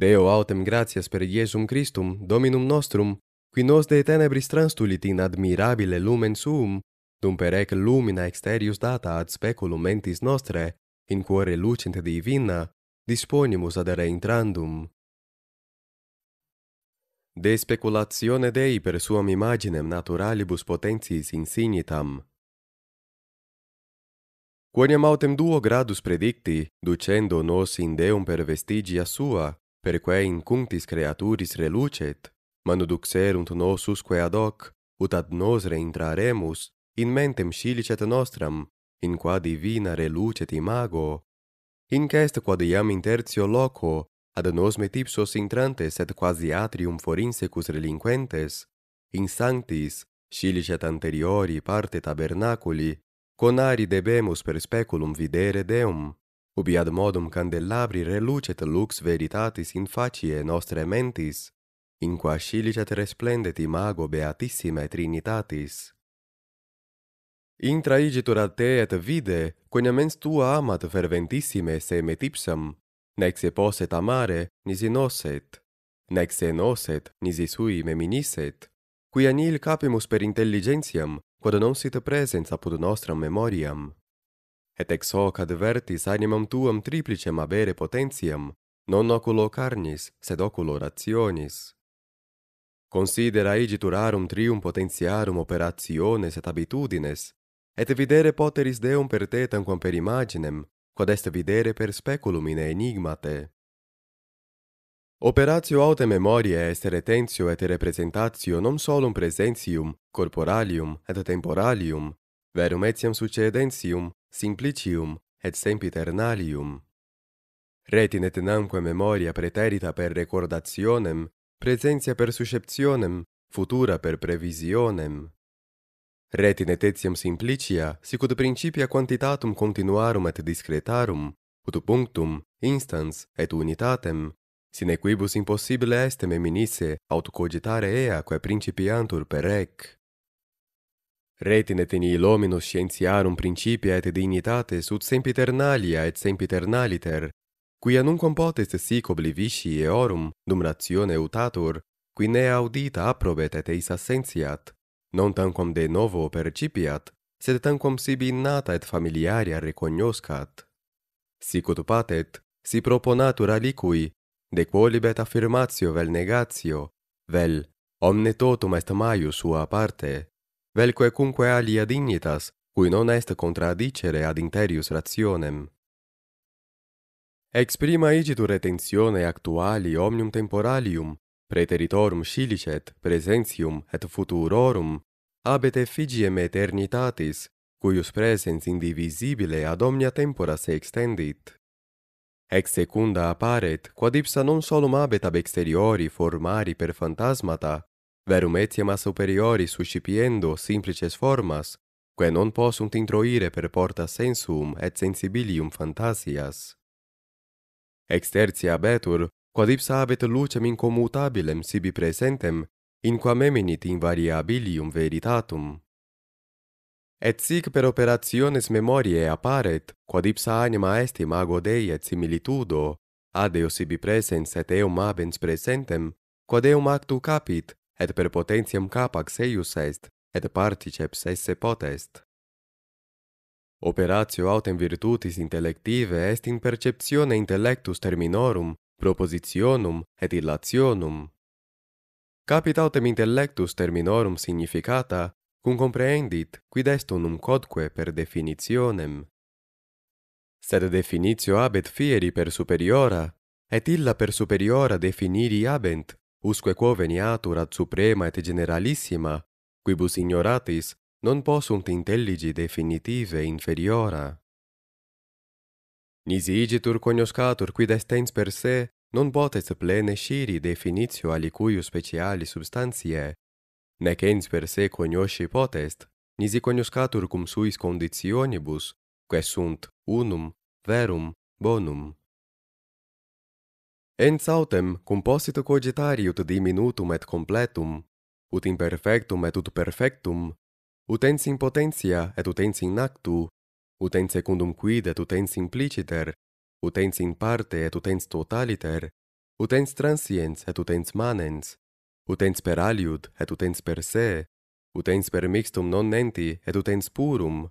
Deo autem gratias per Iesum Christum, Dominum nostrum, qui nos de tenebris transtulit in admirabile lumen suum, dum per ec lumina exterius data ad speculum mentis nostre, in cuore lucent divina, disponimus ad reintrandum. De speculatione Dei per suam imaginem naturalibus potentiis insignitam. Quoniam autem duo gradus predicti, ducendo nos in Deum per vestigia sua, perque in cunctis creaturis relucet, manuduxerunt nos usque ad hoc, ut ad nos reintraremus, in mentem scilicet nostram, in qua divina relucet imago, in cest quod iam in tertio loco, ad nos metipsos intrantes et quasi atrium forinsecus relinquentes, in sanctis, scilicet anteriori parte tabernaculi, con ari debemus per speculum videre Deum ubi ad modum candelabri relucet lux veritatis in facie nostre mentis, in qua scilicet resplendet imago beatissime Trinitatis. Intra igitur ad te et vide, quenia mens tua amat ferventissime seme tipsam, nec se poset amare, nisi noset, nec se noset, nisi sui meminiset, quia nil capimus per intelligentiam, quod non sit presens apud nostram memoriam et ex hoc advertis animam tuam triplicem abere potentiam, non oculo carnis, sed oculo rationis. Considera igitur arum trium potentiarum operationes et habitudines, et videre poteris Deum per te tanquam per imaginem, quod est videre per speculum in enigmate. Operatio aute memoriae est retentio et representatio non solum presentium, corporalium et temporalium, verum etiam succedentium, simplicium et sempiternalium. Retinet namque memoria preterita per recordationem, presentia per susceptionem, futura per previsionem. Retinet etiam simplicia, sicut principia quantitatum continuarum et discretarum, ut punctum, instans et unitatem, sine quibus impossibile est meminisse aut cogitare ea quae principiantur per Retine tini illominus scientiarum principia et dignitates ut sempiternalia et sempiternaliter, quia nunquam potest sic oblivisci eorum, dum ratione utatur, qui ne audita approbet et eis assentiat, non tanquam de novo percipiat, sed tanquam sibi innata et familiaria reconioscat. Sicut patet, si proponatur aliqui, de quolibet affirmatio vel negatio, vel, omne totum est maius sua parte, velque cumque alia dignitas, cui non est contradicere ad interius rationem. Ex prima igitu retentione actuali omnium temporalium, preteritorum scilicet, presentium et futurorum, abet effigiem eternitatis, cuius presens indivisibile ad omnia tempora se extendit. Ex secunda apparet, quod ipsa non solum habet ab exteriori formari per phantasmata, verum etiam a superiori suscipiendo simplices formas, quae non possunt introire per porta sensum et sensibilium fantasias. Extercia betur, quod ipsa abet lucem incomutabilem sibi presentem, in quam eminit invariabilium veritatum. Et sic per operationes memoriae apparet, quod ipsa anima est imago Dei et similitudo, ad eo sibi presens et eum abens presentem, quod eum actu capit, et per potentiam capax eius est, et particeps esse potest. Operatio autem virtutis intellective est in perceptione intellectus terminorum, propositionum et illationum. Capit autem intellectus terminorum significata, cum comprehendit, quid est unum codque per definitionem. Sed definitio abet fieri per superiora, et illa per superiora definiri abent usque quo veniatur ad suprema et generalissima, quibus ignoratis non possunt intelligi definitive inferiora. Nisi igitur cognoscatur quid est ens per se, non potes plene sciri definitio alicuius speciali substantiae, nec ens per se cognosci potest, nisi cognoscatur cum suis conditionibus, quae sunt unum, verum, bonum. En sautem, cum posito cogitari ut diminutum et completum, ut imperfectum et ut perfectum, ut ens in potentia et ut ens in actu, ut ens secundum quid et ut ens impliciter, ut ens in parte et ut ens totaliter, ut ens transiens et ut ens manens, ut ens per aliud et ut ens per se, ut ens per mixtum non nenti et ut ens purum,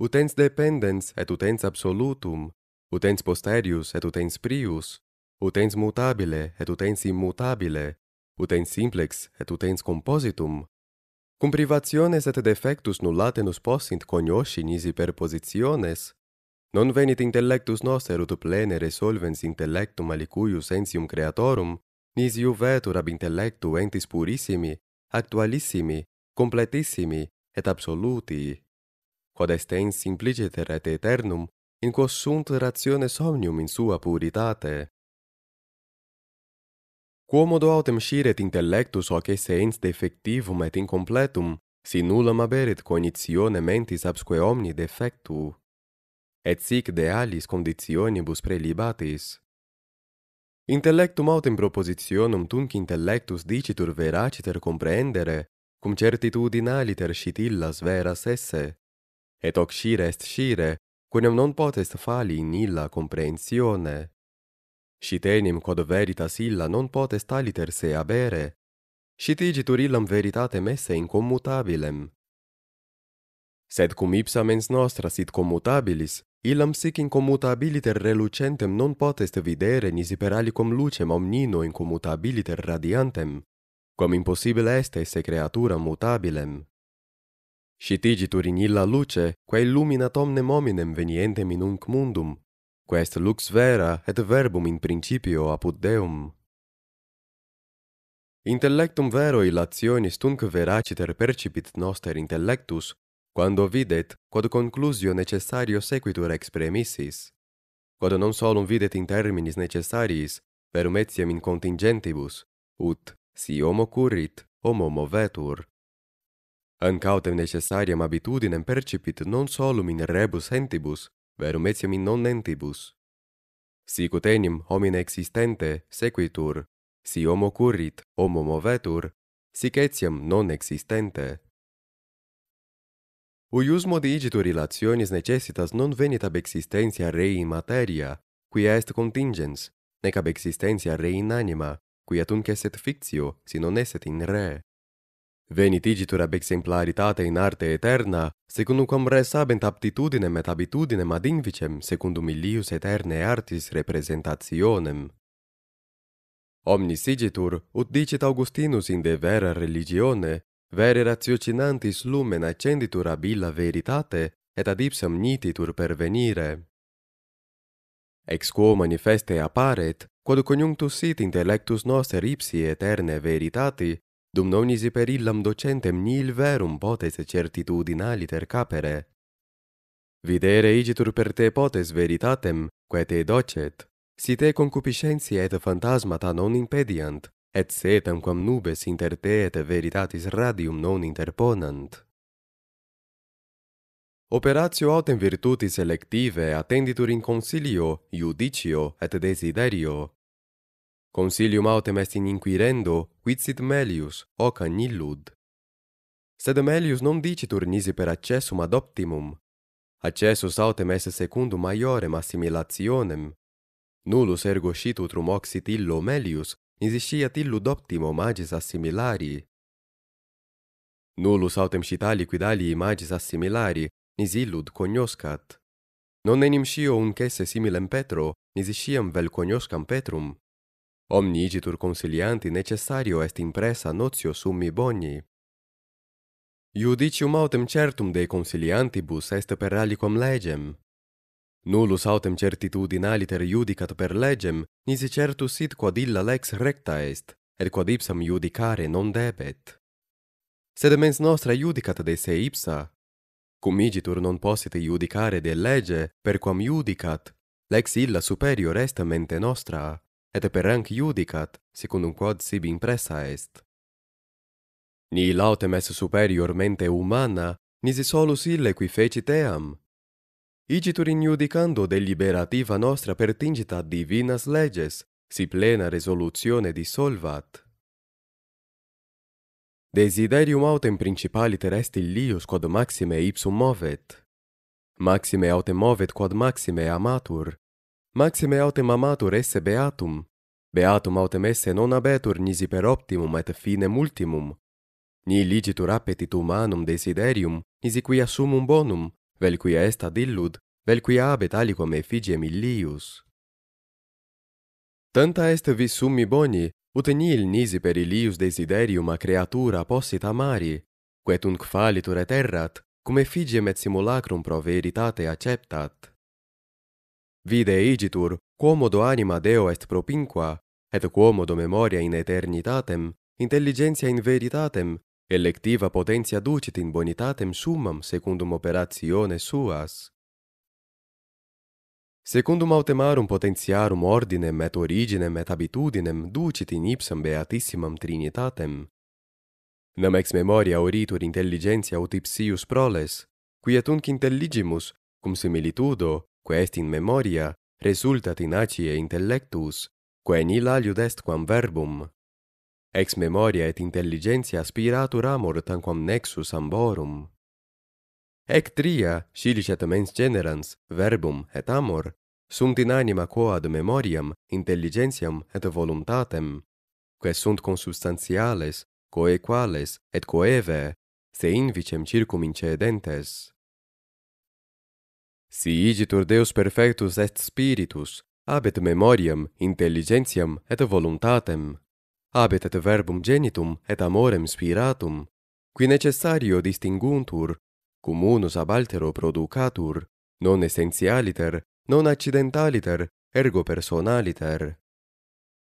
ut ens dependens et ut ens absolutum, ut ens posterius et ut ens prius, utens mutabile et utens immutabile, utens simplex et utens compositum, cum privationes et defectus nullatenus possint cognosci nisi per positiones, non venit intellectus noster ut plene resolvens intellectum alicuius sensium creatorum, nisi uvetur ab intellectu entis purissimi, actualissimi, completissimi et absoluti. Quod est ens simpliciter et aeternum, in quos sunt rationes omnium in sua puritate. Quomodo autem sciret intellectus hoc esse ens defectivum et incompletum, si nullam aberit cognitione mentis absque omni defectu, et sic de alis conditionibus prelibatis. Intellectum autem propositionum tunc intellectus dicitur veraciter comprendere, cum certitudin aliter scit illas veras esse, et hoc scire est scire, quenem non potest fali in illa comprehensione. Sit enim quod veritas illa non potest aliter se abere, sit igitur illam veritate messe incommutabilem. Sed cum ipsa mens nostra sit commutabilis, illam sic incommutabiliter relucentem non potest videre nisi per alicum lucem omnino incommutabiliter radiantem, quam impossibile est esse creatura mutabilem. Sit igitur in illa luce, quae illuminat omnem hominem venientem in unc mundum, Quest lux vera et verbum in principio apud Deum. Intellectum vero illationis tunc veraciter percipit noster intellectus, quando videt quod conclusio necessario sequitur ex premissis, quod non solum videt in terminis necessaris verum etiam in contingentibus, ut, si homo currit, homo movetur. Ancautem necessariam habitudinem percipit non solum in rebus sentibus, verum etiam in non nentibus. ut enim homine existente sequitur, si homo currit, homo movetur, sic etiam non existente. Uius modi igitur relationis necessitas non venit ab existentia rei in materia, quia est contingens, nec ab existentia rei in anima, quia tunc est fictio, si non esset in re. Venit igitur ab exemplaritate in arte eterna, secundum quam res abent aptitudinem et abitudinem ad invicem, secundum illius eterne artis representationem. Omnis igitur, ut dicit Augustinus in de vera religione, vere ratiocinantis lumen accenditur ab illa veritate, et ad ipsam nititur pervenire. Ex quo manifeste apparet, quod coniunctus sit intellectus noster ipsi eterne veritati, Dum nisi per illam docentem nil verum potes certitudina liter capere. Videre igitur per te potes veritatem, quae te docet, si te concupiscentia et phantasmata non impediant, et setam quam nubes inter te et veritatis radium non interponant. Operatio autem virtutis selective attenditur in consilio, judicio et desiderio, Consilium autem est in inquirendo, quid sit melius, oca nillud. illud. Sed melius non dicitur nisi per accessum ad optimum. Accessus autem esse secundum maiorem assimilationem. Nullus ergo scit utrum oxit illo melius, nisi sciat illud optimo magis assimilari. Nullus autem scit aliquid alii magis assimilari, nisi illud cognoscat. Non enim scio un similem Petro, nisi sciam vel cognoscam Petrum. Omni igitur consilianti necessario est impressa notio summi boni. Iudicium autem certum de consiliantibus est per aliquam legem. Nullus autem certitudin aliter iudicat per legem, nisi certus sit quod illa lex recta est, et quod ipsam iudicare non debet. Sed mens nostra iudicat de se ipsa, cum igitur non possit iudicare de lege, perquam iudicat, lex illa superior est mente nostra et per rank judicat secundum quod sibi impressa est. Ni lautem est superior mente humana, nisi solus ille qui fecit eam. Igitur in judicando deliberativa nostra pertingit ad divinas leges, si plena resolutione dissolvat. Desiderium autem principaliter est illius quod maxime ipsum movet. Maxime autem movet quod maxime amatur – Maxime autem amatur esse beatum, beatum autem esse non abetur nisi per optimum et finem ultimum. Ni licitur appetit humanum desiderium, nisi quia sumum bonum, vel quia est ad illud, vel quia abet alicum effigiem illius. Tanta est vis summi boni, ut ni nisi per illius desiderium a creatura possit amari, quetunc falitur et errat, cum effigiem et simulacrum pro veritate acceptat. Vide igitur, quomodo anima Deo est propinqua, et quomodo memoria in eternitatem, intelligentia in veritatem, electiva potentia ducit in bonitatem summam secundum operatione suas. Secundum autemarum potentiarum ordinem et originem et habitudinem ducit in ipsam beatissimam trinitatem. Nam ex memoria oritur intelligentia ut ipsius proles, qui unc intelligimus, cum similitudo, quae est in memoria, resultat in acie intellectus, quae nil aliud est quam verbum. Ex memoria et intelligentia aspiratur amor tanquam nexus amborum. Ec tria, scilicet mens generans, verbum et amor, sunt in anima ad memoriam, intelligentiam et voluntatem, quae sunt consubstantiales, coequales et coeve, se invicem circum incedentes. Si igitur Deus perfectus est spiritus, abet memoriam, intelligentiam et voluntatem. Abet et verbum genitum et amorem spiratum, qui necessario distinguntur, cum unus ab altero producatur, non essentialiter, non accidentaliter, ergo personaliter.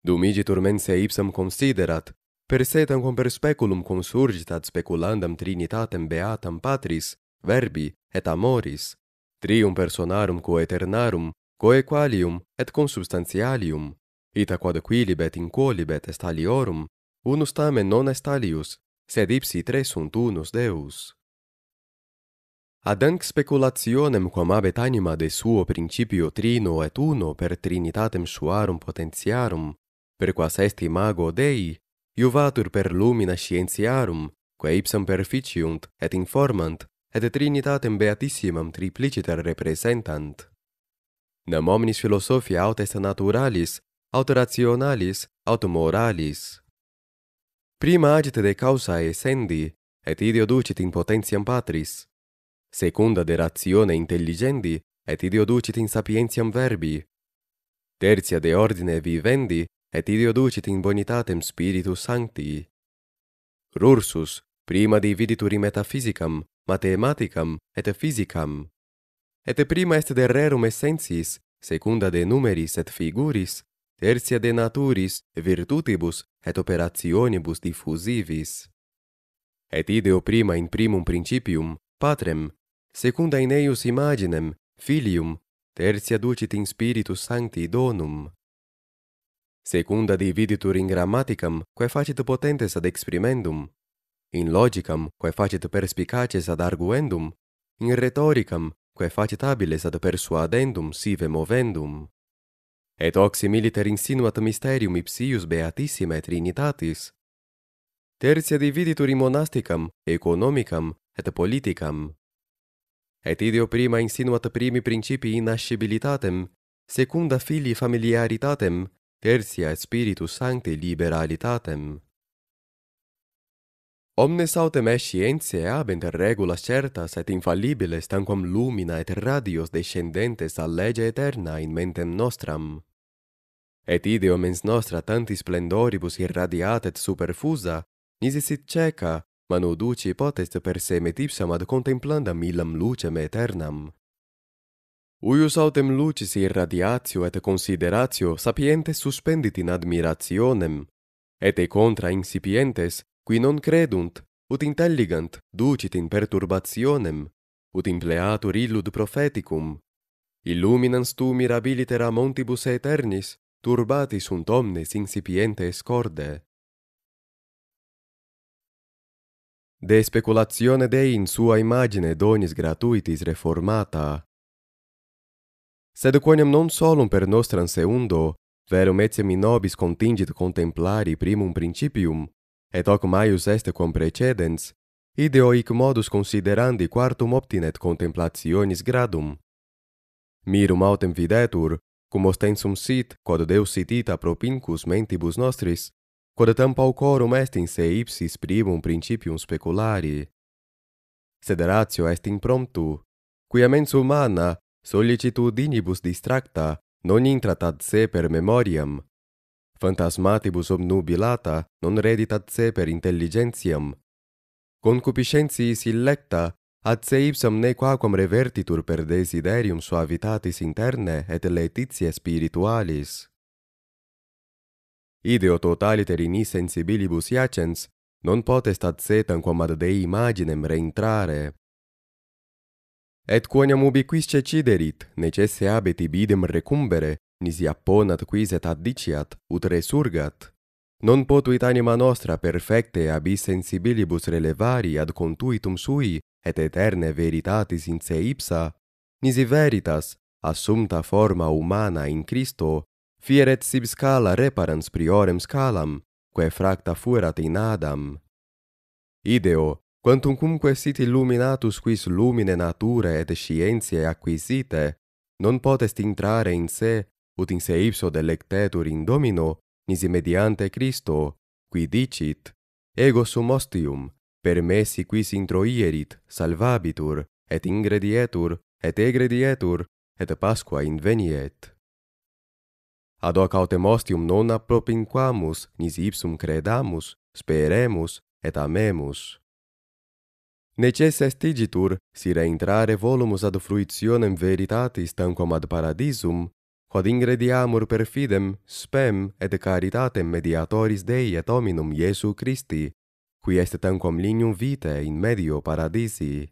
Dum igitur mense ipsam considerat, per se tam speculum consurgitat speculandam trinitatem beatam patris, verbi et amoris, trium personarum quo eternarum, quo et consubstantialium, ita quod quilibet in quolibet est aliorum, unus tamen non est alius, sed ipsi tre sunt unus Deus. Adanc speculationem quam abet anima de suo principio trino et uno per trinitatem suarum potentiarum, per quas est imago Dei, iuvatur per lumina scientiarum, quae ipsam perficiunt et informant, et Trinitatem Beatissimam tripliciter representant. Nam omnis philosophiae aut est naturalis, aut rationalis, aut moralis. Prima agit de causa essendi, et ideo ducit in potentiam patris. Secunda de ratione intelligendi, et ideo ducit in sapientiam verbi. Tertia de ordine vivendi, et ideo ducit in bonitatem spiritus sancti. Rursus, prima dividitur in metaphysicam, mathematicam et physicam. Et prima est de rerum essentiis, secunda de numeris et figuris, tertia de naturis, virtutibus et operationibus diffusivis. Et ideo prima in primum principium, patrem, secunda in eius imaginem, filium, tertia ducit in spiritus sancti donum. Secunda dividitur in grammaticam, quae facit potentes ad exprimendum, in logicam quae facit perspicaces ad arguendum in rhetoricam quae facit habiles ad persuadendum sive movendum et hoc similiter insinuat mysterium ipsius beatissimae trinitatis tertia dividitur in monasticam economicam et politicam et ideo prima insinuat primi principii in secunda filii familiaritatem tertia spiritus sancti liberalitatem Omnes autem est scientiae habent regulas certas et infallibiles tanquam lumina et radios descendentes a lege eterna in mentem nostram. Et ideo mens nostra tantis splendoribus irradiat et superfusa, nisi sit ceca, manu duci potest per se metipsam ad contemplandam illam lucem eternam. Uius autem lucis irradiatio et consideratio sapientes suspendit in admirationem, et e contra incipientes qui non credunt, ut intelligant ducit in perturbationem, ut impleatur illud propheticum. Illuminans tu mirabiliter a montibus aeternis, turbati sunt omnes incipiente escorde. De speculazione Dei in sua imagine donis gratuitis reformata. Sed quoniam non solum per nostran seundo, verum etiam in nobis contingit contemplari primum principium, et hoc maius est quam precedens, ideo hic modus considerandi quartum optinet contemplationis gradum. Mirum autem videtur, cum ostensum sit, quod Deus sit ita propincus mentibus nostris, quod tam paucorum est in se ipsis primum principium speculari. Sed ratio est impromptu, quia mens humana, sollicitudinibus distracta, non intrat ad se per memoriam, phantasmatibus obnubilata non redit ad se per intelligentiam. Concupiscentiis illecta, ad se ipsam ne revertitur per desiderium suavitatis interne et laetitiae spiritualis. Ideo totaliter in sensibilibus iacens, non potest ad se tanquam ad Dei imaginem reintrare. Et quoniam ubiquisce ciderit, necesse abeti bidem recumbere, nisi apponat et addiciat, ut resurgat. Non potuit anima nostra perfecte ab sensibilibus relevari ad contuitum sui, et eterne veritatis in se ipsa, nisi veritas, assumta forma humana in Christo, fieret sib scala reparans priorem scalam, quae fracta fuerat in Adam. Ideo, quantum cumque sit illuminatus quis lumine nature et scientiae acquisite, non potest intrare in se, ut in se ipso delectetur in domino, nisi mediante Christo, qui dicit, ego sum ostium, per me si quis introierit, salvabitur, et ingredietur, et egredietur, et pasqua inveniet. Ad hoc autem ostium non apropinquamus, nisi ipsum credamus, speremus, et amemus. Neces est igitur, si reintrare volumus ad fruitionem veritatis tanquam ad paradisum, quod ingrediamur per fidem spem et caritatem mediatoris Dei et hominum Iesu Christi, qui est tanquam linium vitae in medio paradisi.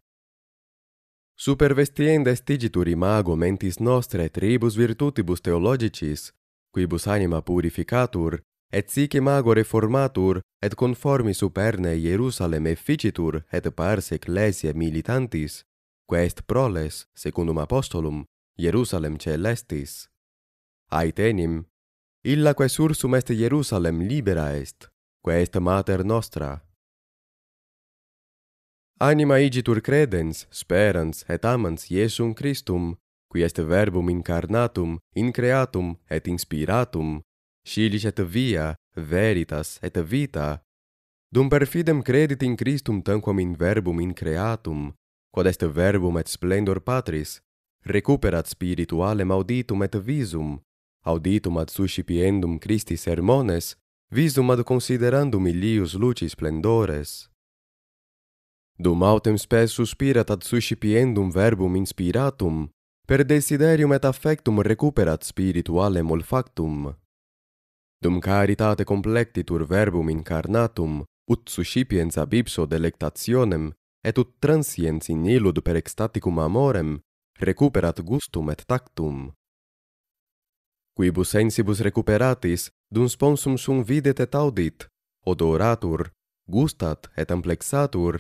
Supervestiend est igitur imago mentis nostre tribus virtutibus theologicis, quibus anima purificatur, et sic imago reformatur, et conformi superne Jerusalem efficitur, et pars ecclesiae militantis, quae est proles, secundum apostolum, Jerusalem celestis enim, illa quae sursum est Jerusalem libera est, quae est mater nostra. Anima igitur credens, sperans et amans Iesum Christum, qui est verbum incarnatum, increatum et inspiratum, scilis et via, veritas et vita, dum perfidem credit in Christum tanquam in verbum increatum, quod est verbum et splendor patris, recuperat spiritualem auditum et visum, auditum ad suscipiendum Christi sermones, visum ad considerandum illius luci splendores. Dum autem spes suspirat ad suscipiendum verbum inspiratum, per desiderium et affectum recuperat spiritualem olfactum. Dum caritate complectitur verbum incarnatum, ut suscipiens ab ipso delectationem, et ut transiens in illud per extaticum amorem, recuperat gustum et tactum quibus sensibus recuperatis dum sponsum sum videt et audit odoratur gustat et amplexatur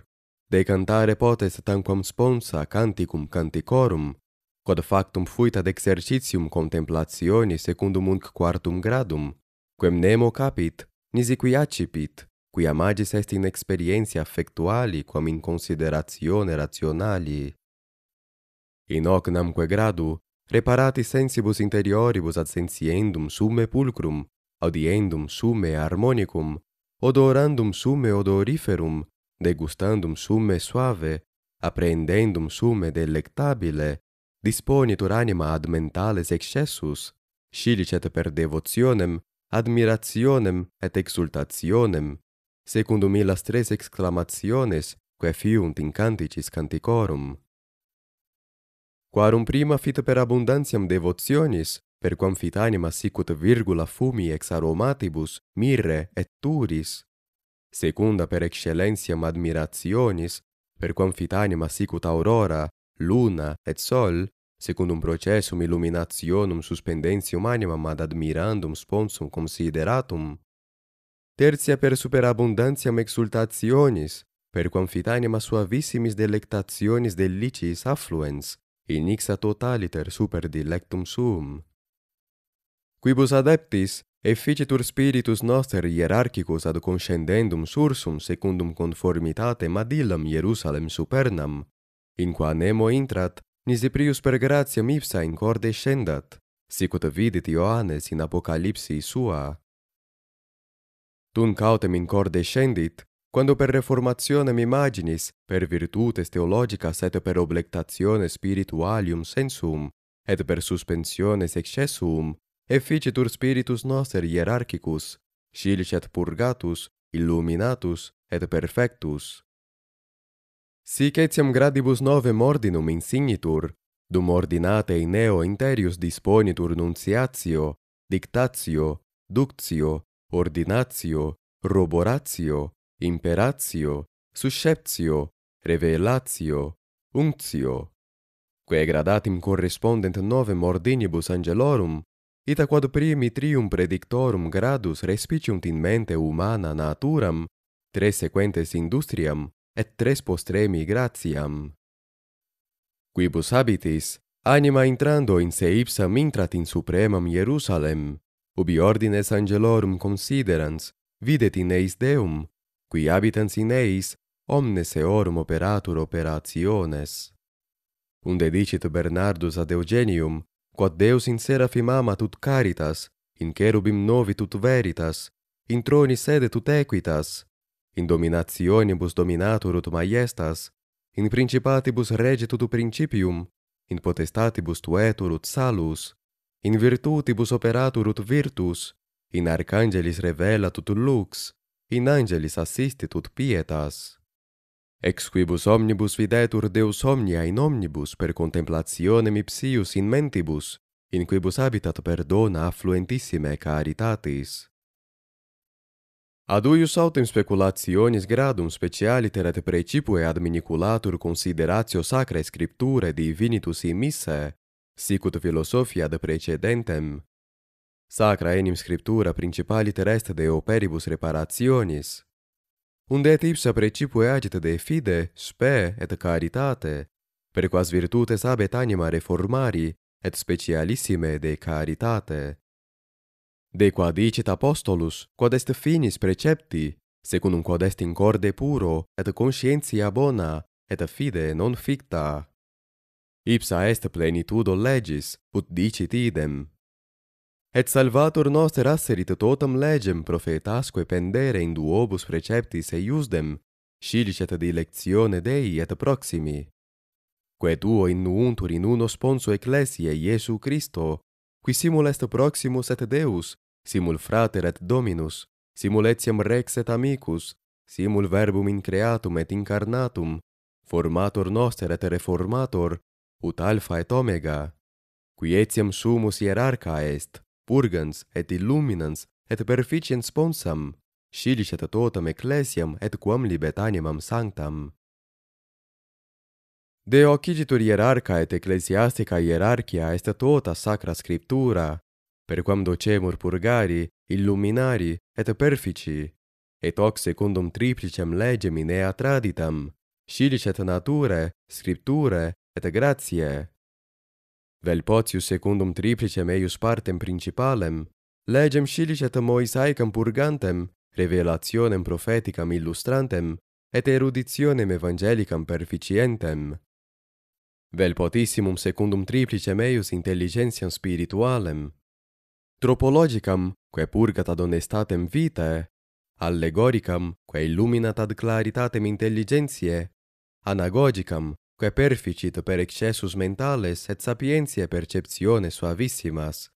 de cantare potest tantum sponsa canticum canticorum quod factum fuit ad exercitium contemplationi secundum unc quartum gradum quem nemo capit nisi qui accipit qui amagis est in experientia affectuali quam in considerazione rationali in hoc nam quo gradu reparati sensibus interioribus ad sentiendum summe pulcrum, audiendum summe harmonicum, odorandum summe odoriferum, degustandum summe suave, apprehendendum summe delectabile, disponitur anima ad mentales excessus, scilicet per devotionem, admirationem et exultationem, secundum illas tres exclamationes, quae fiunt in canticis canticorum. Quarum prima fit per abundantiam devotionis, per quam fit anima sicut virgula fumi ex aromatibus, mirre et turis. Secunda per excellentiam admirationis, per quam fit anima sicut aurora, luna et sol, secundum processum illuminationum suspendentium animam ad admirandum sponsum consideratum. Tertia per superabundantiam exultationis, per quam fit anima suavissimis delectationis delicis affluens, in ixa totaliter super dilectum sum. Quibus adeptis, efficitur spiritus noster hierarchicus ad conscendendum sursum secundum conformitate ad illam Jerusalem supernam, in qua nemo intrat, nisi prius per gratiam ipsa in corde scendat, sicut vidit Ioannes in apocalipsi sua. Tun cautem in corde scendit, quando per reformationem imaginis, per virtutes theologicas et per oblectatione spiritualium sensum, et per suspensiones excessum, efficitur spiritus noster hierarchicus, scilicet purgatus, illuminatus, et perfectus. Sic etiam gradibus novem ordinum insignitur, dum ordinate in eo interius disponitur nunciatio, dictatio, ductio, ordinatio, roboratio, imperatio susceptio revelatio unctio quae gradatim correspondent novem ordinibus angelorum ita quod primi trium predictorum gradus respiciunt in mente humana naturam tres sequentes industriam et tres postremi gratiam quibus habitis anima intrando in se ipsam intrat in supremam Hierusalem ubi ordines angelorum considerans videt in eis deum qui habitans in eis omnes eorum operatur operationes. Unde dicit Bernardus ad Eugenium, quod Deus in sera fim ama tut caritas, in cherubim novi tut veritas, in troni sede tut equitas, in dominationibus dominatur ut maiestas, in principatibus regit ut principium, in potestatibus tuetur ut salus, in virtutibus operatur ut virtus, in arcangelis revelat ut lux, in angelis assistit ut pietas. Ex quibus omnibus videtur Deus omnia in omnibus per contemplationem ipsius in mentibus, in quibus habitat perdona affluentissime caritatis. Ad uius autem speculationis gradum specialiter et precipue ad miniculatur consideratio sacrae scripturae divinitus immisse, sicut filosofia ad precedentem, Sacra enim scriptura principaliter est de operibus reparationis, unde et ipsa precipue agit de fide, spe et caritate, per quas virtutes habet anima reformari et specialissime de caritate. De qua dicit apostolus, quod est finis precepti, secundum quod est in corde puro et conscientia bona et fide non ficta. Ipsa est plenitudo legis, ut dicit idem. Et salvator noster asserit totam legem profetasque pendere in duobus preceptis et iusdem scilicet de lectione dei et proximi quae duo in unturi in uno sponso ecclesiae Iesu Christo qui simul est proximus et deus simul frater et dominus simul etiam rex et amicus simul verbum in creatum et incarnatum formator noster et reformator ut alpha et omega qui etiam sumus hierarcha est urgens et illuminans et perficiens sponsam, scilicet totam ecclesiam et quam libet animam sanctam. De occigitur hierarca et ecclesiastica hierarchia est tota sacra scriptura, per quam docemur purgari, illuminari et perfici, et hoc secundum triplicem legem in ea traditam, scilicet nature, scripture et gratiae vel potius secundum triplicem eius partem principalem, legem scilice et moisaicam purgantem, revelationem propheticam illustrantem, et eruditionem evangelicam perficientem. Vel potissimum secundum triplicem eius intelligentiam spiritualem, tropologicam, que purgat ad onestatem vitae, allegoricam, que illuminat ad claritatem intelligentiae, anagogicam, que perficit per excessus mentales et sapientiae perceptione suavissimas,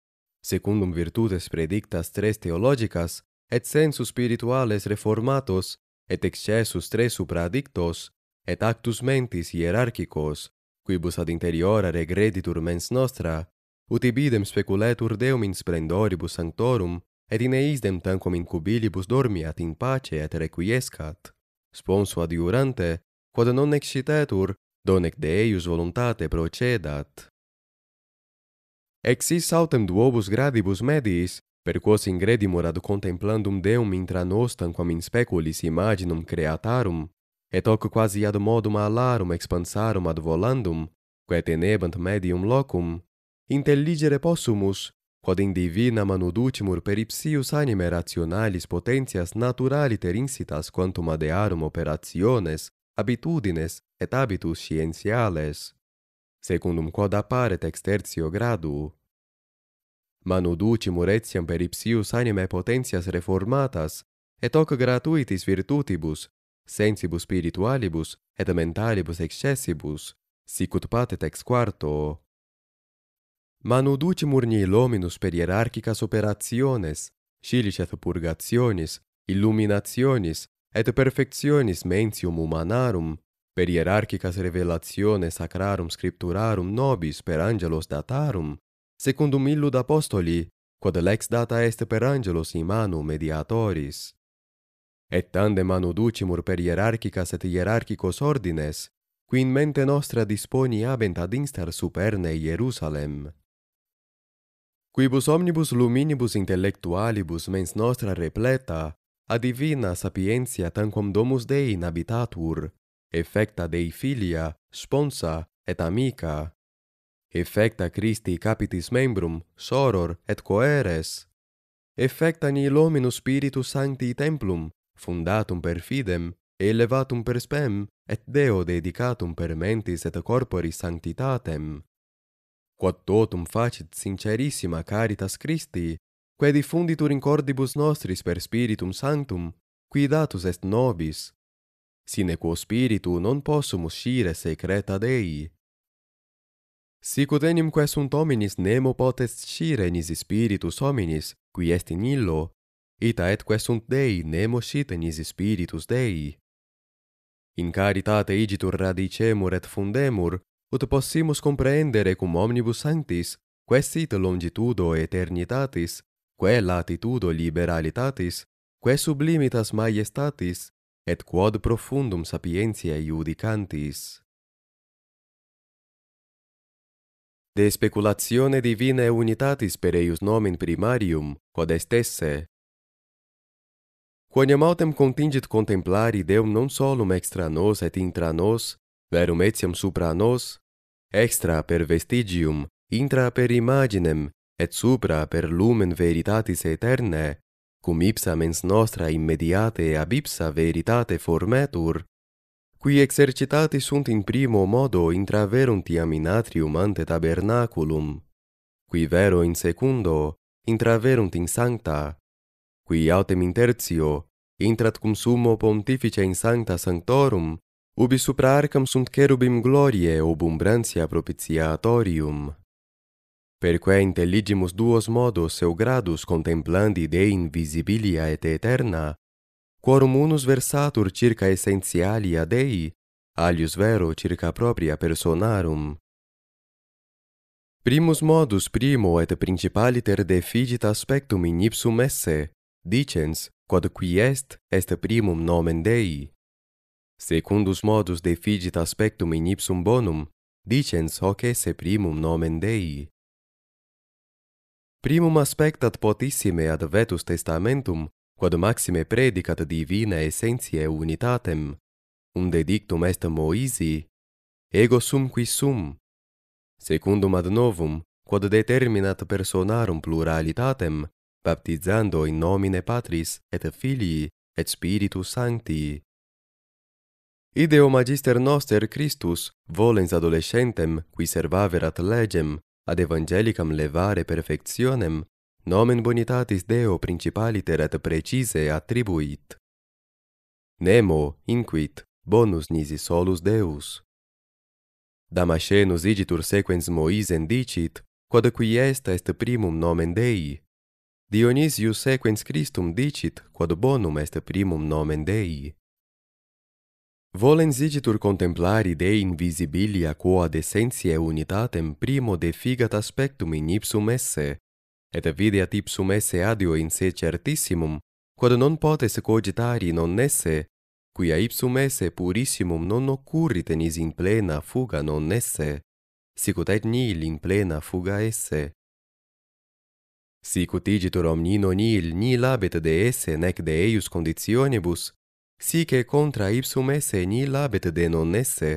secundum virtutes predictas tres theologicas, et sensus spirituales reformatos, et excessus tres supradictos, et actus mentis hierarchicos, quibus ad interiora regreditur mens nostra, ut ibidem speculetur deum in splendoribus sanctorum, et in eisdem tancom incubilibus dormiat in pace et requiescat. Sponsua diurante, quod non excitetur, donec de eius voluntate procedat. Ex is autem duobus gradibus medis, per quos ingredimur ad contemplandum Deum intra nostam quam in speculis imaginum creatarum, et hoc quasi ad modum alarum expansarum ad volandum, quae tenebant medium locum, intelligere possumus, quod in divina manu ducimur per ipsius anime rationalis potentias naturaliter insitas quantum adearum operationes, habitudines et habitus scientiales, secundum quod apparet ex tertio gradu. Manu ducimu per ipsius anime potentias reformatas, et hoc gratuitis virtutibus, sensibus spiritualibus et mentalibus excessibus, sicut patet ex quarto. Manu ducim urni per hierarchicas operationes, scilicet purgationis, illuminationis, et perfectionis mentium humanarum per hierarchicas revelationes sacrarum scripturarum nobis per angelos datarum, secundum illud apostoli, quod lex data est per angelos in manu mediatoris. Et tande manu ducimur per hierarchicas et hierarchicos ordines, qui in mente nostra disponi abent ad instar superne Jerusalem. Quibus omnibus luminibus intellectualibus mens nostra repleta, ad divina sapientia tanquam domus Dei inhabitatur, effecta Dei filia, sponsa et amica. Effecta Christi capitis membrum, soror et coeres. Effecta nil hominus spiritus sancti templum, fundatum per fidem, elevatum per spem, et Deo dedicatum per mentis et corporis sanctitatem. Quod totum facit sincerissima caritas Christi, quae diffunditur in cordibus nostris per spiritum sanctum, qui datus est nobis, sine quo spiritu non possumus scire secreta Dei. Sicut enim quae sunt hominis nemo potest scire nisi spiritus hominis, qui est in illo, ita et quae sunt Dei nemo scite nisi spiritus Dei. In caritate igitur radicemur et fundemur, ut possimus comprehendere cum omnibus sanctis, quae sit longitudo et eternitatis, quae latitudo liberalitatis, quae sublimitas majestatis, et quod profundum sapientiae judicantis. De speculatione divinae unitatis per eius nomen primarium, quod est esse. Quoniam autem contingit contemplari Deum non solum extra nos et intra nos, verum etiam supra nos, extra per vestigium, intra per imaginem, et supra per lumen veritatis aeternae cum ipsa mens nostra immediate ab ipsa veritate formetur, qui exercitati sunt in primo modo intraverunt iam in atrium ante tabernaculum, qui vero in secundo intraverunt in sancta, qui autem in tertio intrat cum sumo pontifice in sancta sanctorum, ubi supra arcam sunt cherubim glorie ob umbrantia propitiatorium perque intelligimus duos modos seu gradus contemplandi de invisibilia et eterna, quorum unus versatur circa essentialia Dei, alius vero circa propria personarum. Primus modus primo et principaliter defigit aspectum in ipsum esse, dicens, quod qui est, est primum nomen Dei. Secundus modus defigit aspectum in ipsum bonum, dicens hoc esse primum nomen Dei. Primum aspectat potissime ad vetus testamentum, quod maxime predicat divine essentiae unitatem, unde dictum est Moisi, ego sum qui sum, secundum ad novum, quod determinat personarum pluralitatem, baptizando in nomine Patris et Filii et Spiritus Sancti. Ideo magister noster Christus, volens adolescentem qui servaverat legem, ad evangelicam levare perfectionem nomen bonitatis Deo principaliter et precise attribuit. Nemo, inquit, bonus nisi solus Deus. Damascenus igitur sequens Moisen dicit, quod qui est est primum nomen Dei. Dionysius sequens Christum dicit, quod bonum est primum nomen Dei. Volens igitur contemplari de invisibilia quo ad essentiae unitatem primo defigat aspectum in ipsum esse, et videat ipsum esse adio in se certissimum, quod non potes cogitari non esse, quia ipsum esse purissimum non occurrite nis in plena fuga non esse, sicut et nil in plena fuga esse. Sicut igitur omnino nil nil abet de esse nec de eius conditionibus, sice contra ipsum esse ni labet de non esse,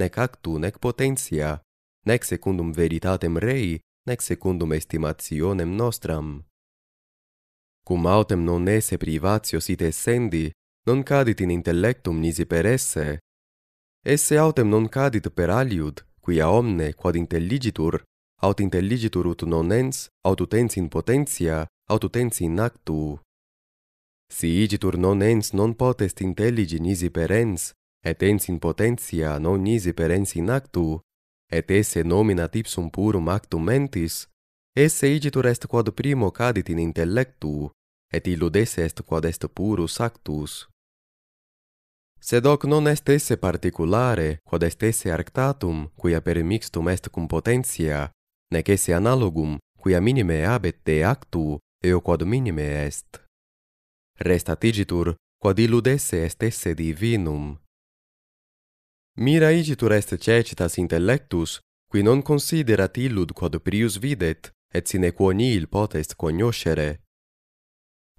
nec actu nec potentia, nec secundum veritatem rei, nec secundum estimationem nostram. Cum autem non esse privatio sit essendi, non cadit in intellectum nisi per esse. Esse autem non cadit per aliud, quia omne, quad intelligitur, aut intelligitur ut non ens, aut utens in potentia, aut utens in actu. Si igitur non ens non potest intelligi nisi per ens, et ens in potentia non nisi per ens in actu, et esse nominat ipsum purum actum mentis, esse igitur est quod primo cadit in intellectu, et illud esse est quod est purus actus. Sed hoc non est esse particulare, quod est esse arctatum, quia per mixtum est cum potentia, nec esse analogum, quia minime abet de actu, eo quod minime est restat igitur quod illudesse est esse divinum. Mira igitur est cecitas intellectus, qui non considerat illud quod prius videt, et sine quo nihil potest cognoscere.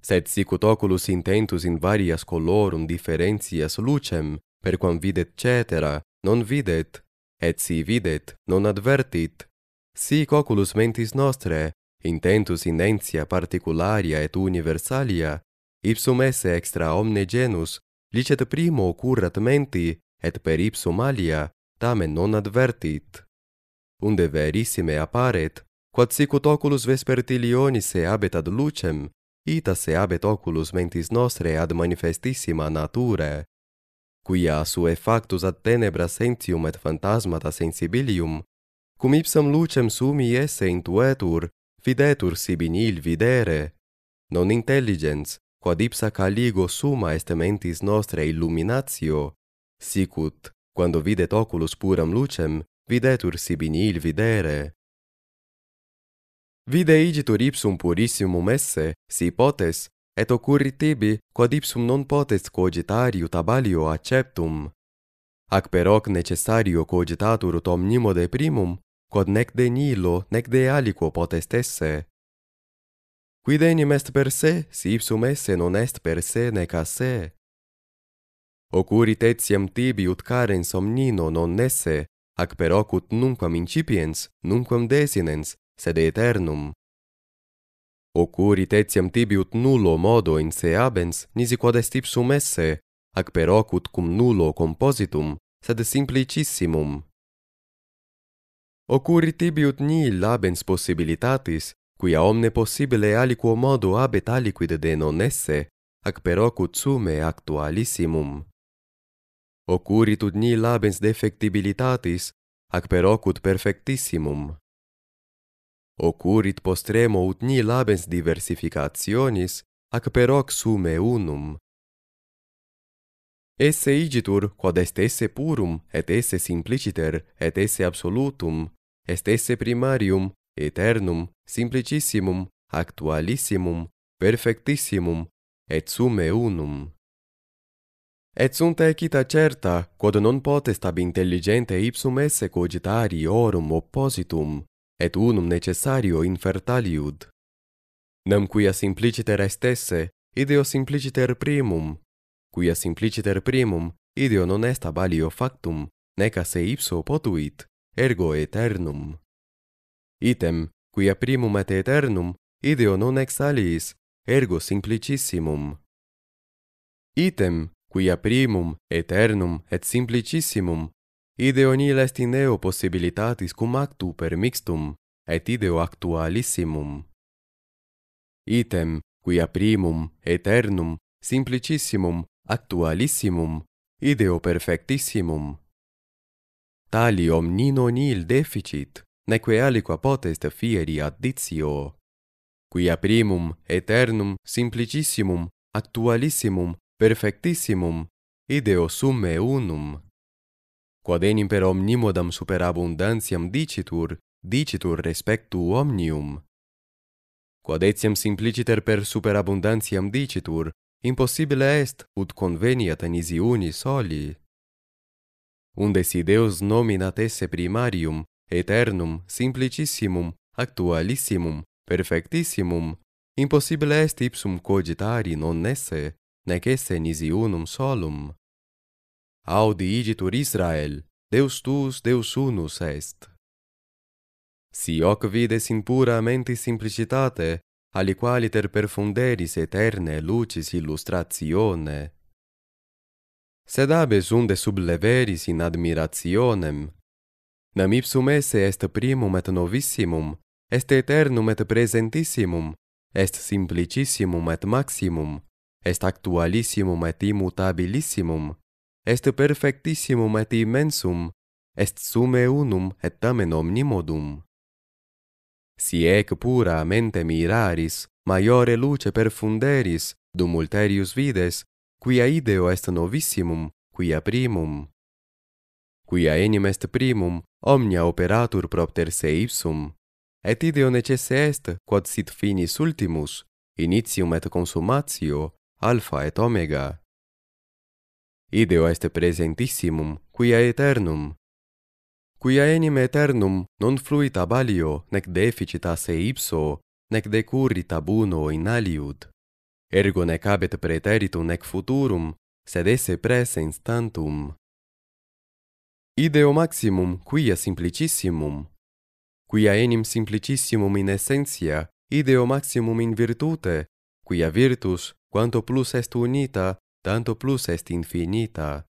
Sed sicut oculus intentus in varias colorum differentias lucem, perquam videt cetera, non videt, et si videt, non advertit, sic oculus mentis nostre, intentus in entia particularia et universalia, ipsum esse extra omne genus, licet primo occurrat menti, et per ipsum alia, tamen non advertit. Unde verissime apparet, quod sicut oculus vespertilionis se abet ad lucem, ita se abet oculus mentis nostre ad manifestissima nature. Quia sue factus ad tenebra sentium et phantasmata sensibilium, cum ipsam lucem sumi esse intuetur, fidetur sibi nil videre, non intelligens, quod ipsa caligo summa est mentis nostrae illuminatio, sicut, quando videt oculus puram lucem, videtur sibi nil videre. Vide igitur ipsum purissimum esse, si potes, et occurri tibi, quod ipsum non potes cogitariu tabalio acceptum. Ac per hoc necessario cogitatur ut omnimo deprimum, primum, quod nec de nilo, nec de aliquo potest esse quid enim est per se, si ipsum esse non est per se neca se. Ocurit etiam tibi ut carens omnino non esse, ac per ocut nunquam incipiens, nunquam desinens, sed eternum. Ocurit etiam tibi ut nullo modo in se abens, nisi quod est ipsum esse, ac per ocut cum nullo compositum, sed simplicissimum. Ocurit tibi ut nil abens possibilitatis, quia omne possibile aliquo modo abet aliquid de non esse, ac per ut tsume actualissimum. Ocurit ut ni labens defectibilitatis, ac per ocut perfectissimum. Ocurit postremo ut ni labens diversificationis, ac per hoc sume unum. Esse igitur, quod est esse purum, et esse simpliciter, et esse absolutum, est esse primarium, eternum, simplicissimum, actualissimum, perfectissimum, et sume unum. Et sunt equita certa, quod non potest ab intelligente ipsum esse cogitari orum oppositum, et unum necessario infertaliud. Nam quia simpliciter est esse, ideo simpliciter primum, quia simpliciter primum, ideo non est ab alio factum, neca se ipso potuit, ergo eternum. Item, quia primum et aeternum, ideo non ex alis, ergo simplicissimum. Item, quia primum, aeternum, et simplicissimum, ideo nil est in eo possibilitatis cum actu per mixtum, et ideo actualissimum. Item, quia primum, aeternum, simplicissimum, actualissimum, ideo perfectissimum. Tali omnino nihil deficit neque aliqua potest fieri ad dicio, quia primum, eternum, simplicissimum, actualissimum, perfectissimum, ideo summe unum. Quod enim per omnimodam superabundantiam dicitur, dicitur respectu omnium. Quod etiam simpliciter per superabundantiam dicitur, impossibile est ut conveniat nisi uni soli. Unde si Deus nominat esse primarium, aeternum, simplicissimum, actualissimum, perfectissimum, impossibile est ipsum cogitari non esse, nec esse nisi unum solum. Audi igitur Israel, Deus tuus, Deus unus est. Si hoc vides in pura mentis simplicitate, aliqualiter perfunderis eterne lucis illustratione. Sed abes unde subleveris in admirationem Nam ipsum esse est primum et novissimum, est eternum et presentissimum, est simplicissimum et maximum, est actualissimum et immutabilissimum, est perfectissimum et immensum, est sume unum et tamen omnimodum. Si ec pura mente miraris, maiore luce perfunderis, dum ulterius vides, quia ideo est novissimum, quia primum quia enim est primum omnia operatur propter se ipsum et ideo necesse est quod sit finis ultimus initium et consummatio alpha et omega ideo est presentissimum quia aeternum quia enim aeternum non fluit ab alio nec deficit a se ipso nec decurrit ab uno in aliud ergo nec habet praeteritum nec futurum sed esse presens tantum Ideo maximum quia simplicissimum. Quia enim simplicissimum in essentia, ideo maximum in virtute, quia virtus, quanto plus est unita, tanto plus est infinita.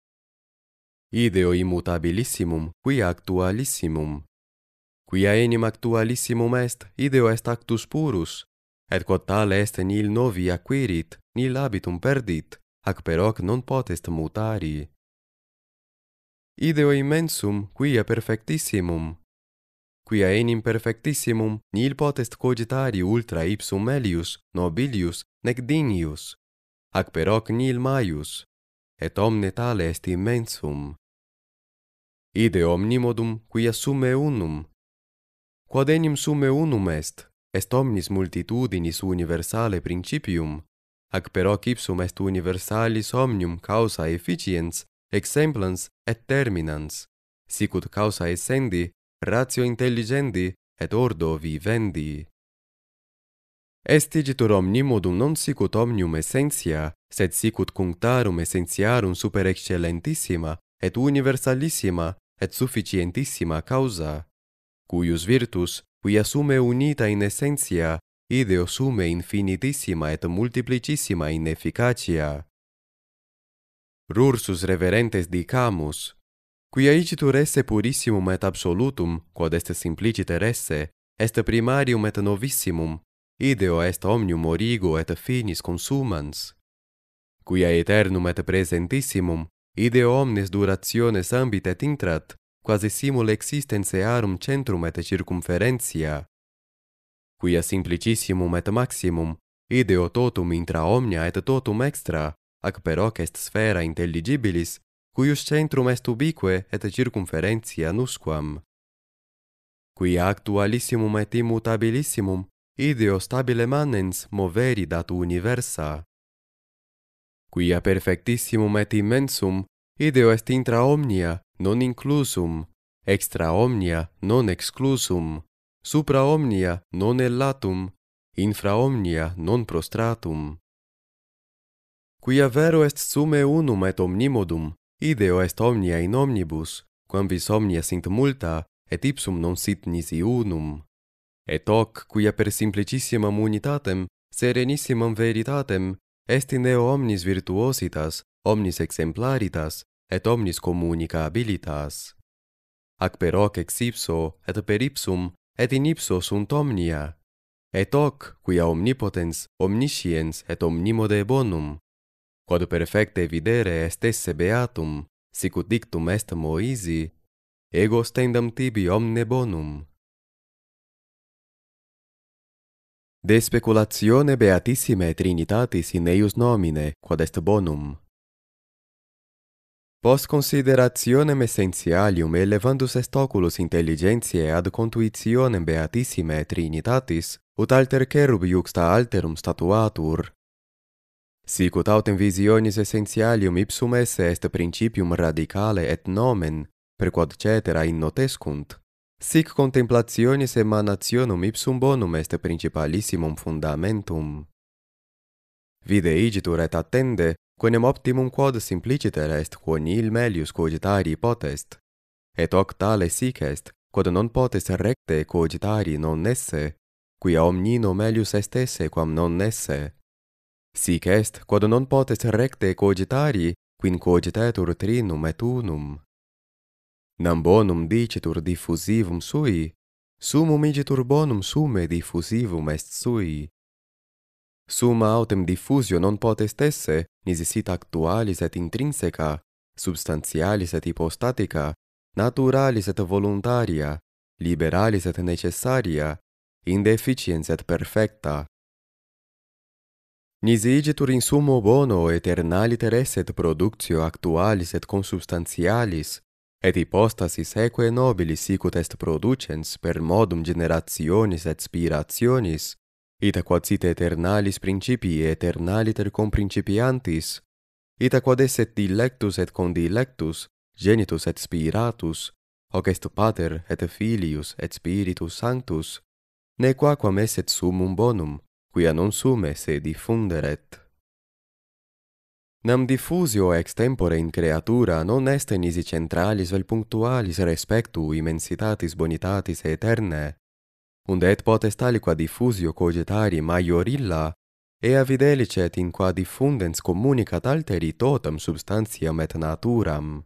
Ideo immutabilissimum quia actualissimum. Quia enim actualissimum est, ideo est actus purus, et quod tale est nil novi acquirit, nil habitum perdit, ac per hoc non potest mutari ideo immensum quia perfectissimum. Quia enim perfectissimum nil potest cogitari ultra ipsum melius, nobilius, nec dinius, ac per hoc nil maius, et omne tale est immensum. Ide omnimodum quia summe unum. Quod enim sume unum est, est omnis multitudinis universale principium, ac per hoc ipsum est universalis omnium causa efficiens, exemplans et terminans, sicut causa essendi, ratio intelligendi et ordo vivendi. Estigitur omnimodum non sicut omnium essentia, sed sicut cunctarum essentiarum super excellentissima et universalissima et sufficientissima causa, cuius virtus, quia sume unita in essentia, ideo sume infinitissima et multiplicissima in efficacia rursus reverentes dicamus, quia icitur esse purissimum et absolutum, quod est simpliciter esse, est primarium et novissimum, ideo est omnium origo et finis consumans. Quia eternum et presentissimum, ideo omnes durationes ambit et intrat, quasi simul existens earum centrum et circumferentia. Quia simplicissimum et maximum, ideo totum intra omnia et totum extra, ac per hoc est sfera intelligibilis, cuius centrum est ubique et circumferentia nusquam. Qui actualissimum et immutabilissimum, ideo stabile manens moveri datu universa. Quia perfectissimum et immensum, ideo est intra omnia, non inclusum, extra omnia, non exclusum, supra omnia, non ellatum, infra omnia, non prostratum. Quia vero est sume unum et omnimodum, ideo est omnia in omnibus, quamvis omnia sint multa, et ipsum non sit nisi unum. Et hoc, quia per simplicissimam unitatem, serenissimam veritatem, est in eo omnis virtuositas, omnis exemplaritas, et omnis communicabilitas. Ac per hoc ex ipso, et per ipsum, et in ipso sunt omnia. Et hoc, quia omnipotens, omnisciens, et omnimode bonum, quod perfecte videre est esse beatum, sicut dictum est Moisi, ego stendam tibi omne bonum. De speculatione beatissime Trinitatis in eius nomine, quod est bonum. Post considerationem essentialium elevandus est oculus intelligentiae ad contuitionem beatissime Trinitatis, ut alter cherub iuxta alterum statuatur, Sicut autem visionis essentialium ipsum esse est principium radicale et nomen, per quod cetera in notescunt, sic contemplationis emanationum ipsum bonum est principalissimum fundamentum. Vide igitur et attende, quenem optimum quod simpliciter est quon il melius cogitari potest, et hoc tale sic est, quod non potest recte cogitari non esse, quia omnino melius est esse quam non esse. Sic est quod non potes recte cogitari quin cogitetur trinum et unum. Nam bonum dicitur diffusivum sui, sumum igitur bonum sume diffusivum est sui. Suma autem diffusio non potest esse, nisi sit actualis et intrinseca, substantialis et hipostatica, naturalis et voluntaria, liberalis et necessaria, indeficiens et perfecta. Nisi igitur in sumo bono eternaliter esset productio actualis et consubstantialis, et ipostasis eque nobilis sicut est producens per modum generationis et spirationis, ita quod sit eternalis principii eternaliter con principiantis, ita quod esset dilectus et condilectus, genitus et spiratus, hoc est pater et filius et spiritus sanctus, ne quaquam esset sumum bonum, quia non sume se diffunderet. Nam diffusio ex tempore in creatura non est nisi centralis vel punctualis respectu immensitatis bonitatis aeternae, und et potest aliqua diffusio cogetari maiorilla, ea videlicet in qua diffundens communicat alteri totam substantiam et naturam.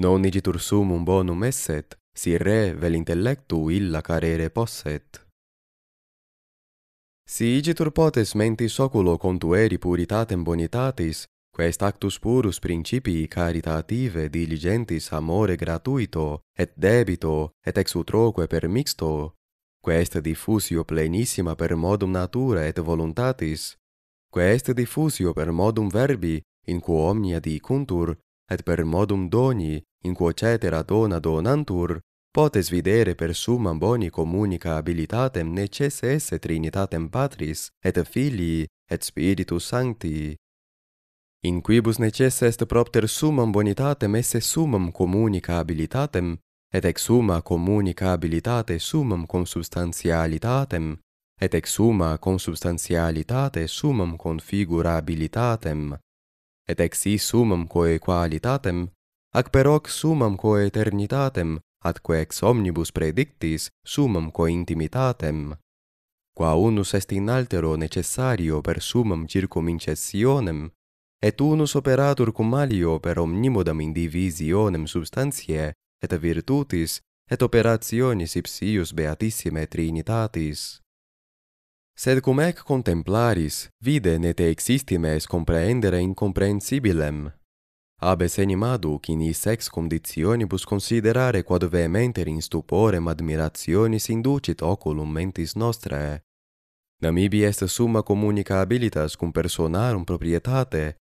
Non igitur sumum bonum esset, si re vel intellectu illa carere posset. Si igitur potes mentis oculo contueri puritatem bonitatis, quest actus purus principii caritative diligentis amore gratuito, et debito, et ex utroque per mixto, quest diffusio plenissima per modum natura et voluntatis, quest diffusio per modum verbi, in quo omnia dicuntur, et per modum doni, in quo cetera dona donantur, potes videre per summam boni communica habilitatem necesse esse trinitatem patris et filii et spiritus sancti in quibus necesse est propter summam bonitatem esse summam communica habilitatem et ex summa communica habilitate summam consubstantialitatem et ex summa consubstantialitate summam configurabilitatem et ex si summam coequalitatem ac per hoc summam coeternitatem atque ex omnibus predictis sumam quo intimitatem qua unus est in altero necessario per sumam circumincessionem et unus operatur cum alio per omnimodam indivisionem substantiae et virtutis et operationis ipsius beatissime trinitatis sed cum ec contemplaris vide ne te existime es comprehendere incomprehensibilem Abes animadu, quini sex conditionibus considerare quod vehementer in stuporem admirationis inducit oculum mentis nostrae. Namibi est summa communicabilitas habilitas cum personarum proprietate,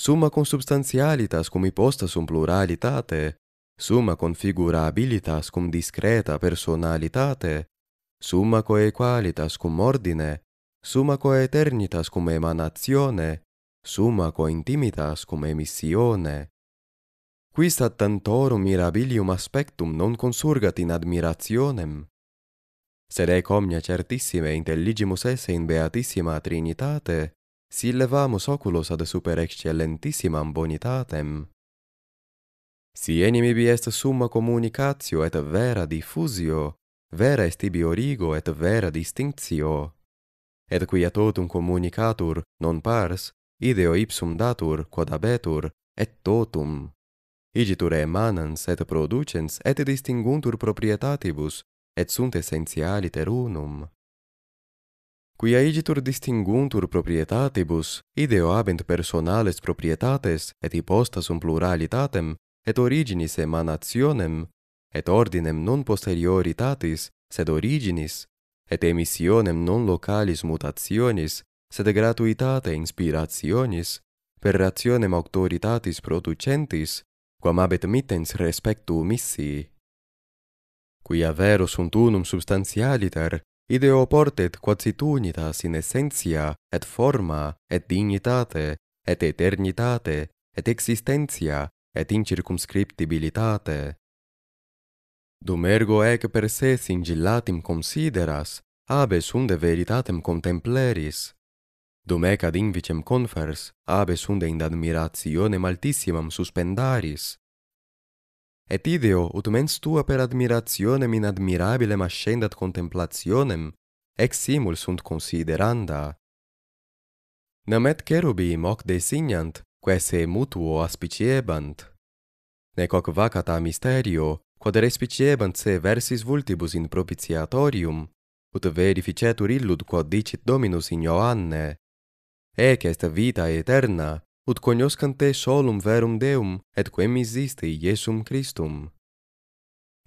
summa consubstantialitas cum iposta um pluralitate, summa configurabilitas habilitas cum discreta personalitate, summa coequalitas cum ordine, summa coeternitas cum emanatione, summa quo intimitas cum emissione. Quis ad tantorum mirabilium aspectum non consurgat in admirationem? Sed ec omnia certissime intelligimus esse in beatissima trinitate, si levamus oculos ad super excellentissimam bonitatem. Si enim bi est summa communicatio et vera diffusio, vera est ibi origo et vera distinctio. Et quia totum communicatur non pars, ideo ipsum datur quod abetur et totum igitur emanans et producens et distinguntur proprietatibus et sunt essentialiter unum quia igitur distinguntur proprietatibus ideo habent personales proprietates et ipostasum pluralitatem et originis emanationem et ordinem non posterioritatis sed originis et emissionem non localis mutationis sed gratuitate inspirationis, per rationem auctoritatis producentis, quam abet mittens respectu missi. Quia vero sunt unum substantialiter, ideo portet quacitunitas in essentia, et forma, et dignitate, et eternitate, et existentia, et incircumscriptibilitate. Dum ergo ec per se singillatim consideras, abes unde veritatem contempleris, Dum ec ad invicem confers, abes unde in admirationem altissimam suspendaris. Et ideo, ut mens tua per admirationem in admirabilem ascendat contemplationem, ex simul sunt consideranda. Nam et cherubi moc designant, se mutuo aspiciebant. Nec hoc vacata misterio, quod respiciebant se versis vultibus in propitiatorium, ut verificetur illud quod dicit Dominus in Ioanne. Ec est vita eterna, ut conioscante solum verum Deum, et quem existe Iesum Christum.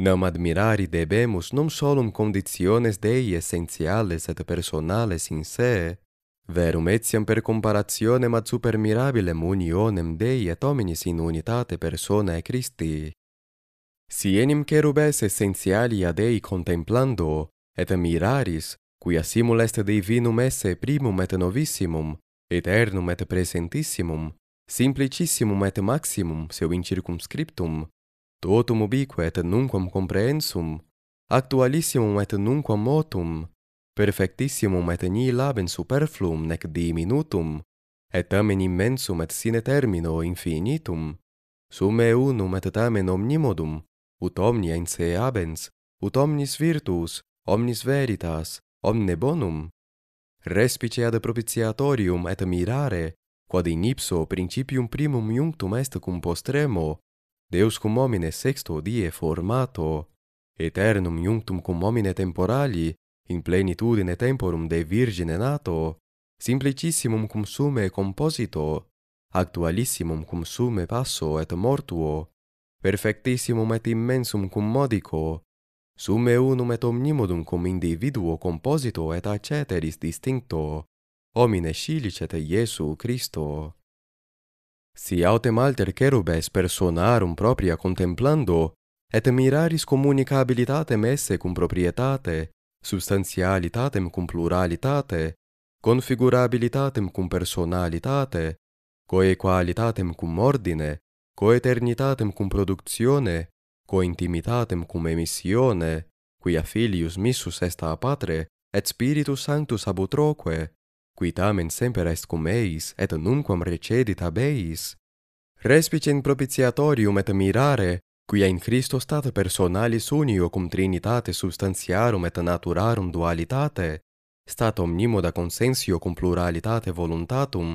Nam admirari debemus non solum conditiones Dei essentiales et personales in se, verum etiam per comparationem ad supermirabilem unionem Dei et hominis in unitate personae Christi. Si enim cherubes a Dei contemplando, et miraris, quia simul est divinum esse primum et novissimum, Eternum et presentissimum, simplicissimum et maximum seu in totum ubique et nunquam comprehensum, actualissimum et nunquam motum, perfectissimum et nihil laben superfluum nec diminutum, et tamen immensum et sine termino infinitum, sum e unum et tamen omnimodum, ut omnia in se abens, ut omnis virtus, omnis veritas, omne bonum respice ad propitiatorium et mirare, quod in ipso principium primum iunctum est cum postremo, Deus cum homine sexto die formato, eternum iunctum cum homine temporali, in plenitudine temporum de virgine nato, simplicissimum cum sume composito, actualissimum cum sume passo et mortuo, perfectissimum et immensum cum modico, me unum et omnimodum cum individuo composito et aceteris distincto, homine scilicet Iesu Christo. Si autem alter cherubes personarum propria contemplando, et miraris comunicabilitatem esse cum proprietate, substantialitatem cum pluralitate, configurabilitatem cum personalitate, coequalitatem cum ordine, coeternitatem cum productione, co intimitatem cum emissione, quia filius missus est a patre, et spiritus sanctus ab utroque, qui tamen semper est cum eis, et nunquam recedit ab eis, respice in propitiatorium et mirare, quia in Christo stat personalis unio cum trinitate substantiarum et naturarum dualitate, stat omnimo da consensio cum pluralitate voluntatum,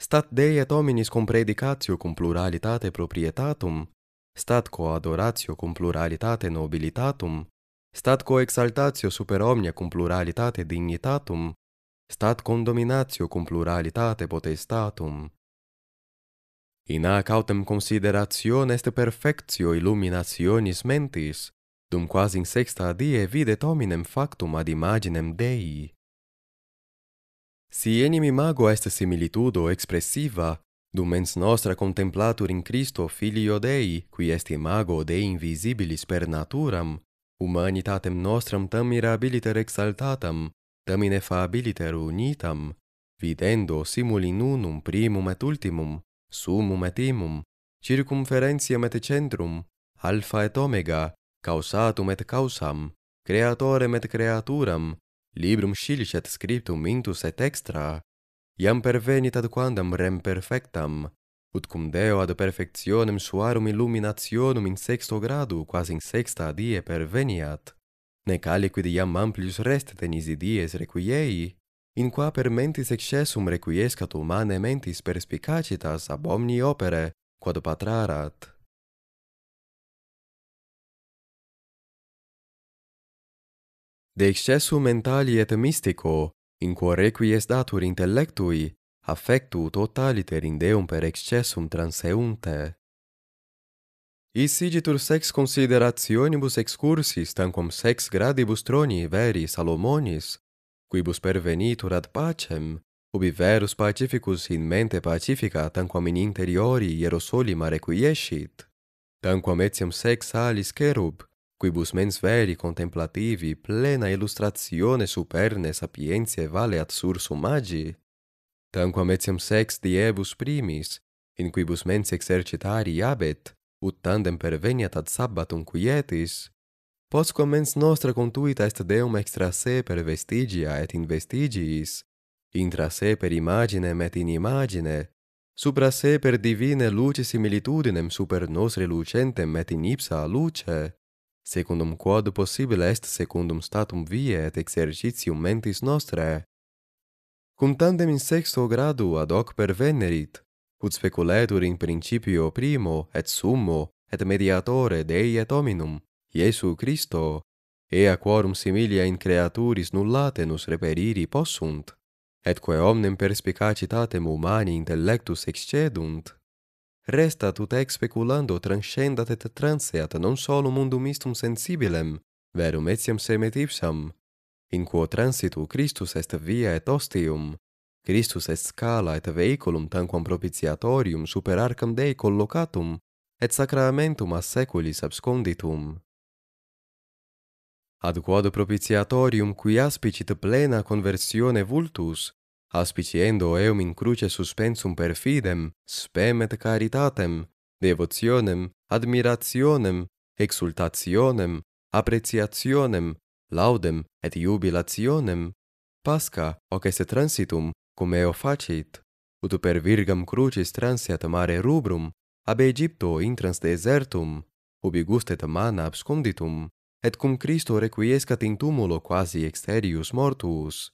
stat Dei et hominis cum predicatio cum pluralitate proprietatum, stat quo adoratio cum pluralitate nobilitatum, stat quo exaltatio super omnia cum pluralitate dignitatum, stat condominatio cum pluralitate potestatum. In ac autem consideration est perfectio illuminationis mentis, dum quasi in sexta die videt hominem factum ad imaginem Dei. Si enim imago est similitudo expressiva, Dum mens nostra contemplatur in Christo filio Dei, qui est imago Dei invisibilis per naturam, humanitatem nostram tam mirabiliter exaltatam, tam inefabiliter unitam, videndo simul in unum primum et ultimum, sumum et imum, circumferentiam et centrum, alfa et omega, causatum et causam, creatorem et creaturam, librum scilicet scriptum intus et extra, iam pervenit ad quandam rem perfectam, ut cum Deo ad perfectionem suarum illuminationum in sexto gradu quasi in sexta die perveniat, nec aliquid iam amplius restet in isi dies requiei, in qua per mentis excessum requiescat umane mentis perspicacitas ab omni opere, quod patrarat. De excessu mentali et mystico, in quo requiest atur intellectui, affectu totaliter in deum per excessum transeunte. Isigitur sex considerationibus excursis tanquam sex gradibus troni veri Salomonis, quibus pervenitur ad pacem, ubi verus pacificus in mente pacifica tanquam in interiori ierosolima requiescit, tanquam etiam sex alis cherub, quibus mens veri contemplativi plena illustratione superne sapientiae vale ad magi, tanquam etiam sex diebus primis, in quibus mens exercitari abet, ut tandem perveniat ad sabbatum quietis, posquam mens nostra contuita est deum extra se per vestigia et in vestigiis, intra se per imaginem et in imagine, supra se per divine luce similitudinem super nosre lucentem et in ipsa luce, secundum quod possibile est secundum statum viae et exercitium mentis nostrae. Cum tandem in sexto gradu ad hoc pervenerit, ut speculetur in principio primo et summo et mediatore Dei et hominum, Iesu Christo, ea quorum similia in creaturis nullate nus reperiri possunt, etque omnem perspicacitatem umani intellectus excedunt, resta tut ex speculando transcendat et transeat non solum mundum istum sensibilem, verum etiam semet ipsam, in quo transitu Christus est via et ostium, Christus est scala et veiculum tanquam propitiatorium super arcam Dei collocatum, et sacramentum a seculis absconditum. Ad quod propitiatorium qui aspicit plena conversione vultus, aspiciendo eum in cruce suspensum per fidem, spem et caritatem, devotionem, admirationem, exultationem, appreciationem, laudem et jubilationem, pasca, hoc est transitum, cum eo facit, ut per virgam crucis transiat mare rubrum, ab Egipto intrans desertum, ubi gustet mana absconditum, et cum Christo requiescat in tumulo quasi exterius mortuus,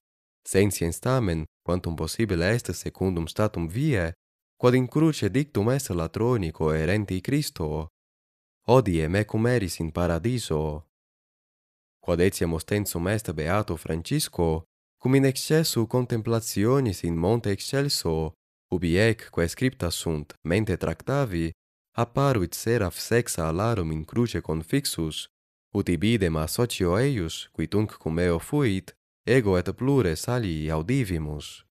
sentiens tamen, quantum possibile est secundum statum vie, quod in cruce dictum est latroni coerenti Christo, odie cum eris in paradiso. Quod etiam ostensum est beato Francisco, cum in excessu contemplationis in monte excelso, ubi ec, quae scripta sunt, mente tractavi, apparuit seraf sexa alarum in cruce confixus, ut ibidem asocio eius, qui tunc cum eo fuit, ego et plures alii audivimus.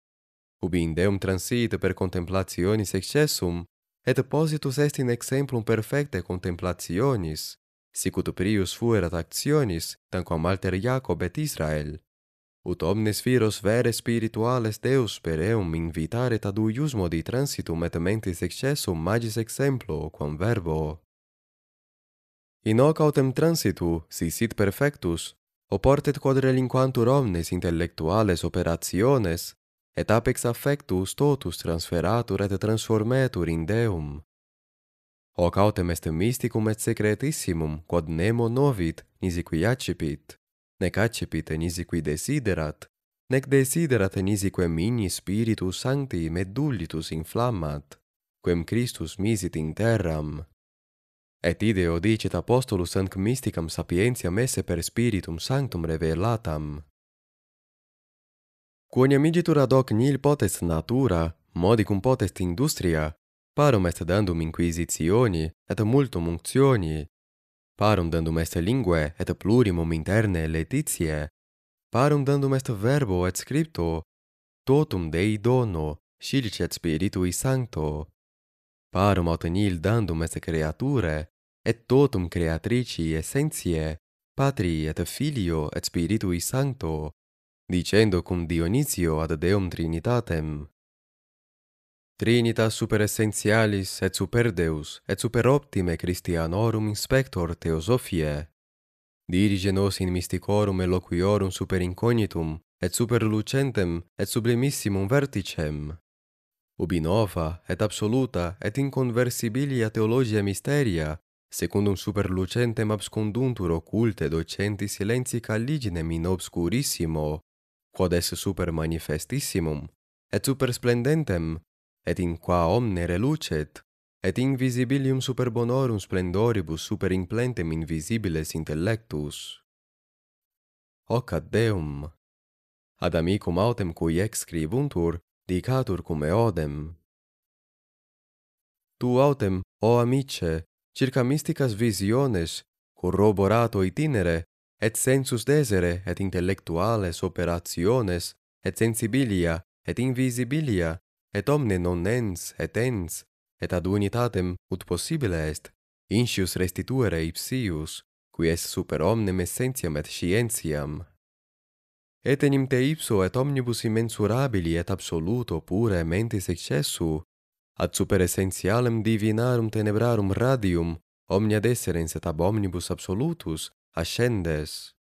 Ubi in deum transit per contemplationis excessum, et positus est in exemplum perfecte contemplationis, sic ut prius fuerat actionis, tanquam alter Jacob et Israel. Ut omnes viros vere spirituales Deus per eum invitaret ad uius modi transitum et mentis excessum magis exemplo quam verbo. In hoc autem transitu, si sit perfectus, oportet quod relinquantur omnes intellectuales operationes, et apex affectus totus transferatur et transformetur in Deum. Hoc autem est mysticum et secretissimum, quod nemo novit, nisi qui accipit, nec accipit nisi qui desiderat, nec desiderat nisi quem mini spiritus sancti medullitus inflammat, quem Christus misit in terram. Et ideo dicit apostolus anc mysticam sapientiam esse per spiritum sanctum revelatam. Quoniam igitur ad hoc nil potest natura, modicum potest industria, parum est dandum inquisitioni, et multum unctioni, parum dandum est lingue, et plurimum interne letitie, parum dandum est verbo et scripto, totum Dei dono, scilicet Spiritui Sancto. Parum aut nil dandum est creature, et totum creatrici essentiae patri et filio et spiritui sancto dicendo cum Dionisio ad deum trinitatem Trinita super essentialis et super deus et super optime Christianorum inspector theosophiae dirige nos in mysticorum eloquiorum super incognitum et super lucentem et sublimissimum verticem ubi nova et absoluta et inconversibilia theologia mysteria Secundum superlucentem abscunduntur occulte docenti silenzi caliginem in obscurissimo, quod est super manifestissimum, et super splendentem, et in qua omne relucet, et invisibilium super bonorum splendoribus super implentem invisibiles intellectus. Hoc ad Deum! Ad amicum autem cui ex scribuntur, dicatur cum eodem. Tu autem, o amice, circa mysticas visiones, corroborato itinere, et sensus desere et intellectuales operationes, et sensibilia, et invisibilia, et omne non ens, et ens, et ad unitatem ut possibile est, incius restituere ipsius, qui est super omnem essentiam et scientiam. Et enim te ipso et omnibus immensurabili et absoluto pure mentis excessu, ad super essentialem divinarum tenebrarum radium omnia deserens et ab omnibus absolutus ascendes.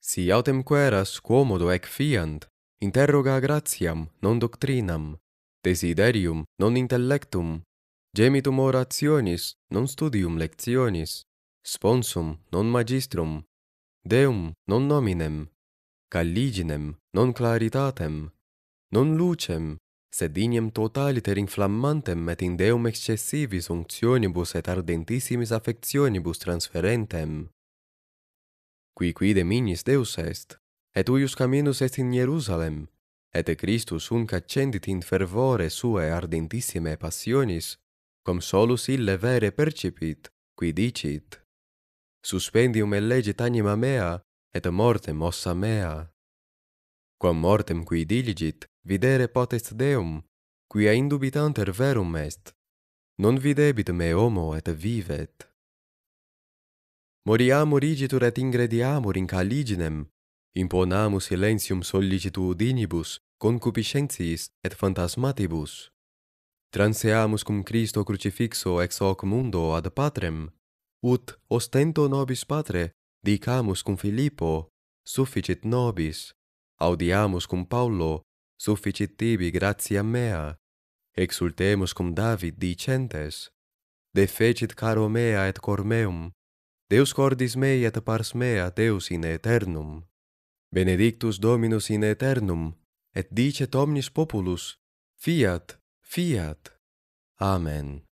Si autem queras quomodo ec fiant, interroga gratiam, non doctrinam, desiderium, non intellectum, gemitum orationis, non studium lectionis, sponsum, non magistrum, deum, non nominem, calliginem, non claritatem, non lucem, sed inem totaliter inflammantem et in deum excessivis unctionibus et ardentissimis affectionibus transferentem. Qui qui de minis Deus est, et uius caminus est in Jerusalem, et Christus unc accendit in fervore sue ardentissime passionis, com solus ille vere percipit, qui dicit, suspendium e anima mea, et mortem ossa mea. Quam mortem qui diligit, videre potest Deum, quia indubitanter verum est, non videbit me homo et vivet. Moriamur igitur et ingrediamur in caliginem, imponamus silentium sollicitudinibus, concupiscentiis et phantasmatibus. Transeamus cum Christo crucifixo ex hoc mundo ad Patrem, ut ostento nobis Patre, dicamus cum Filippo, sufficit nobis, audiamus cum paullo sufficit tibi gratia mea, exultemus cum David dicentes, defecit caro mea et cor meum, Deus cordis mei et pars mea Deus in eternum. Benedictus Dominus in eternum, et dicet omnis populus, fiat, fiat. Amen.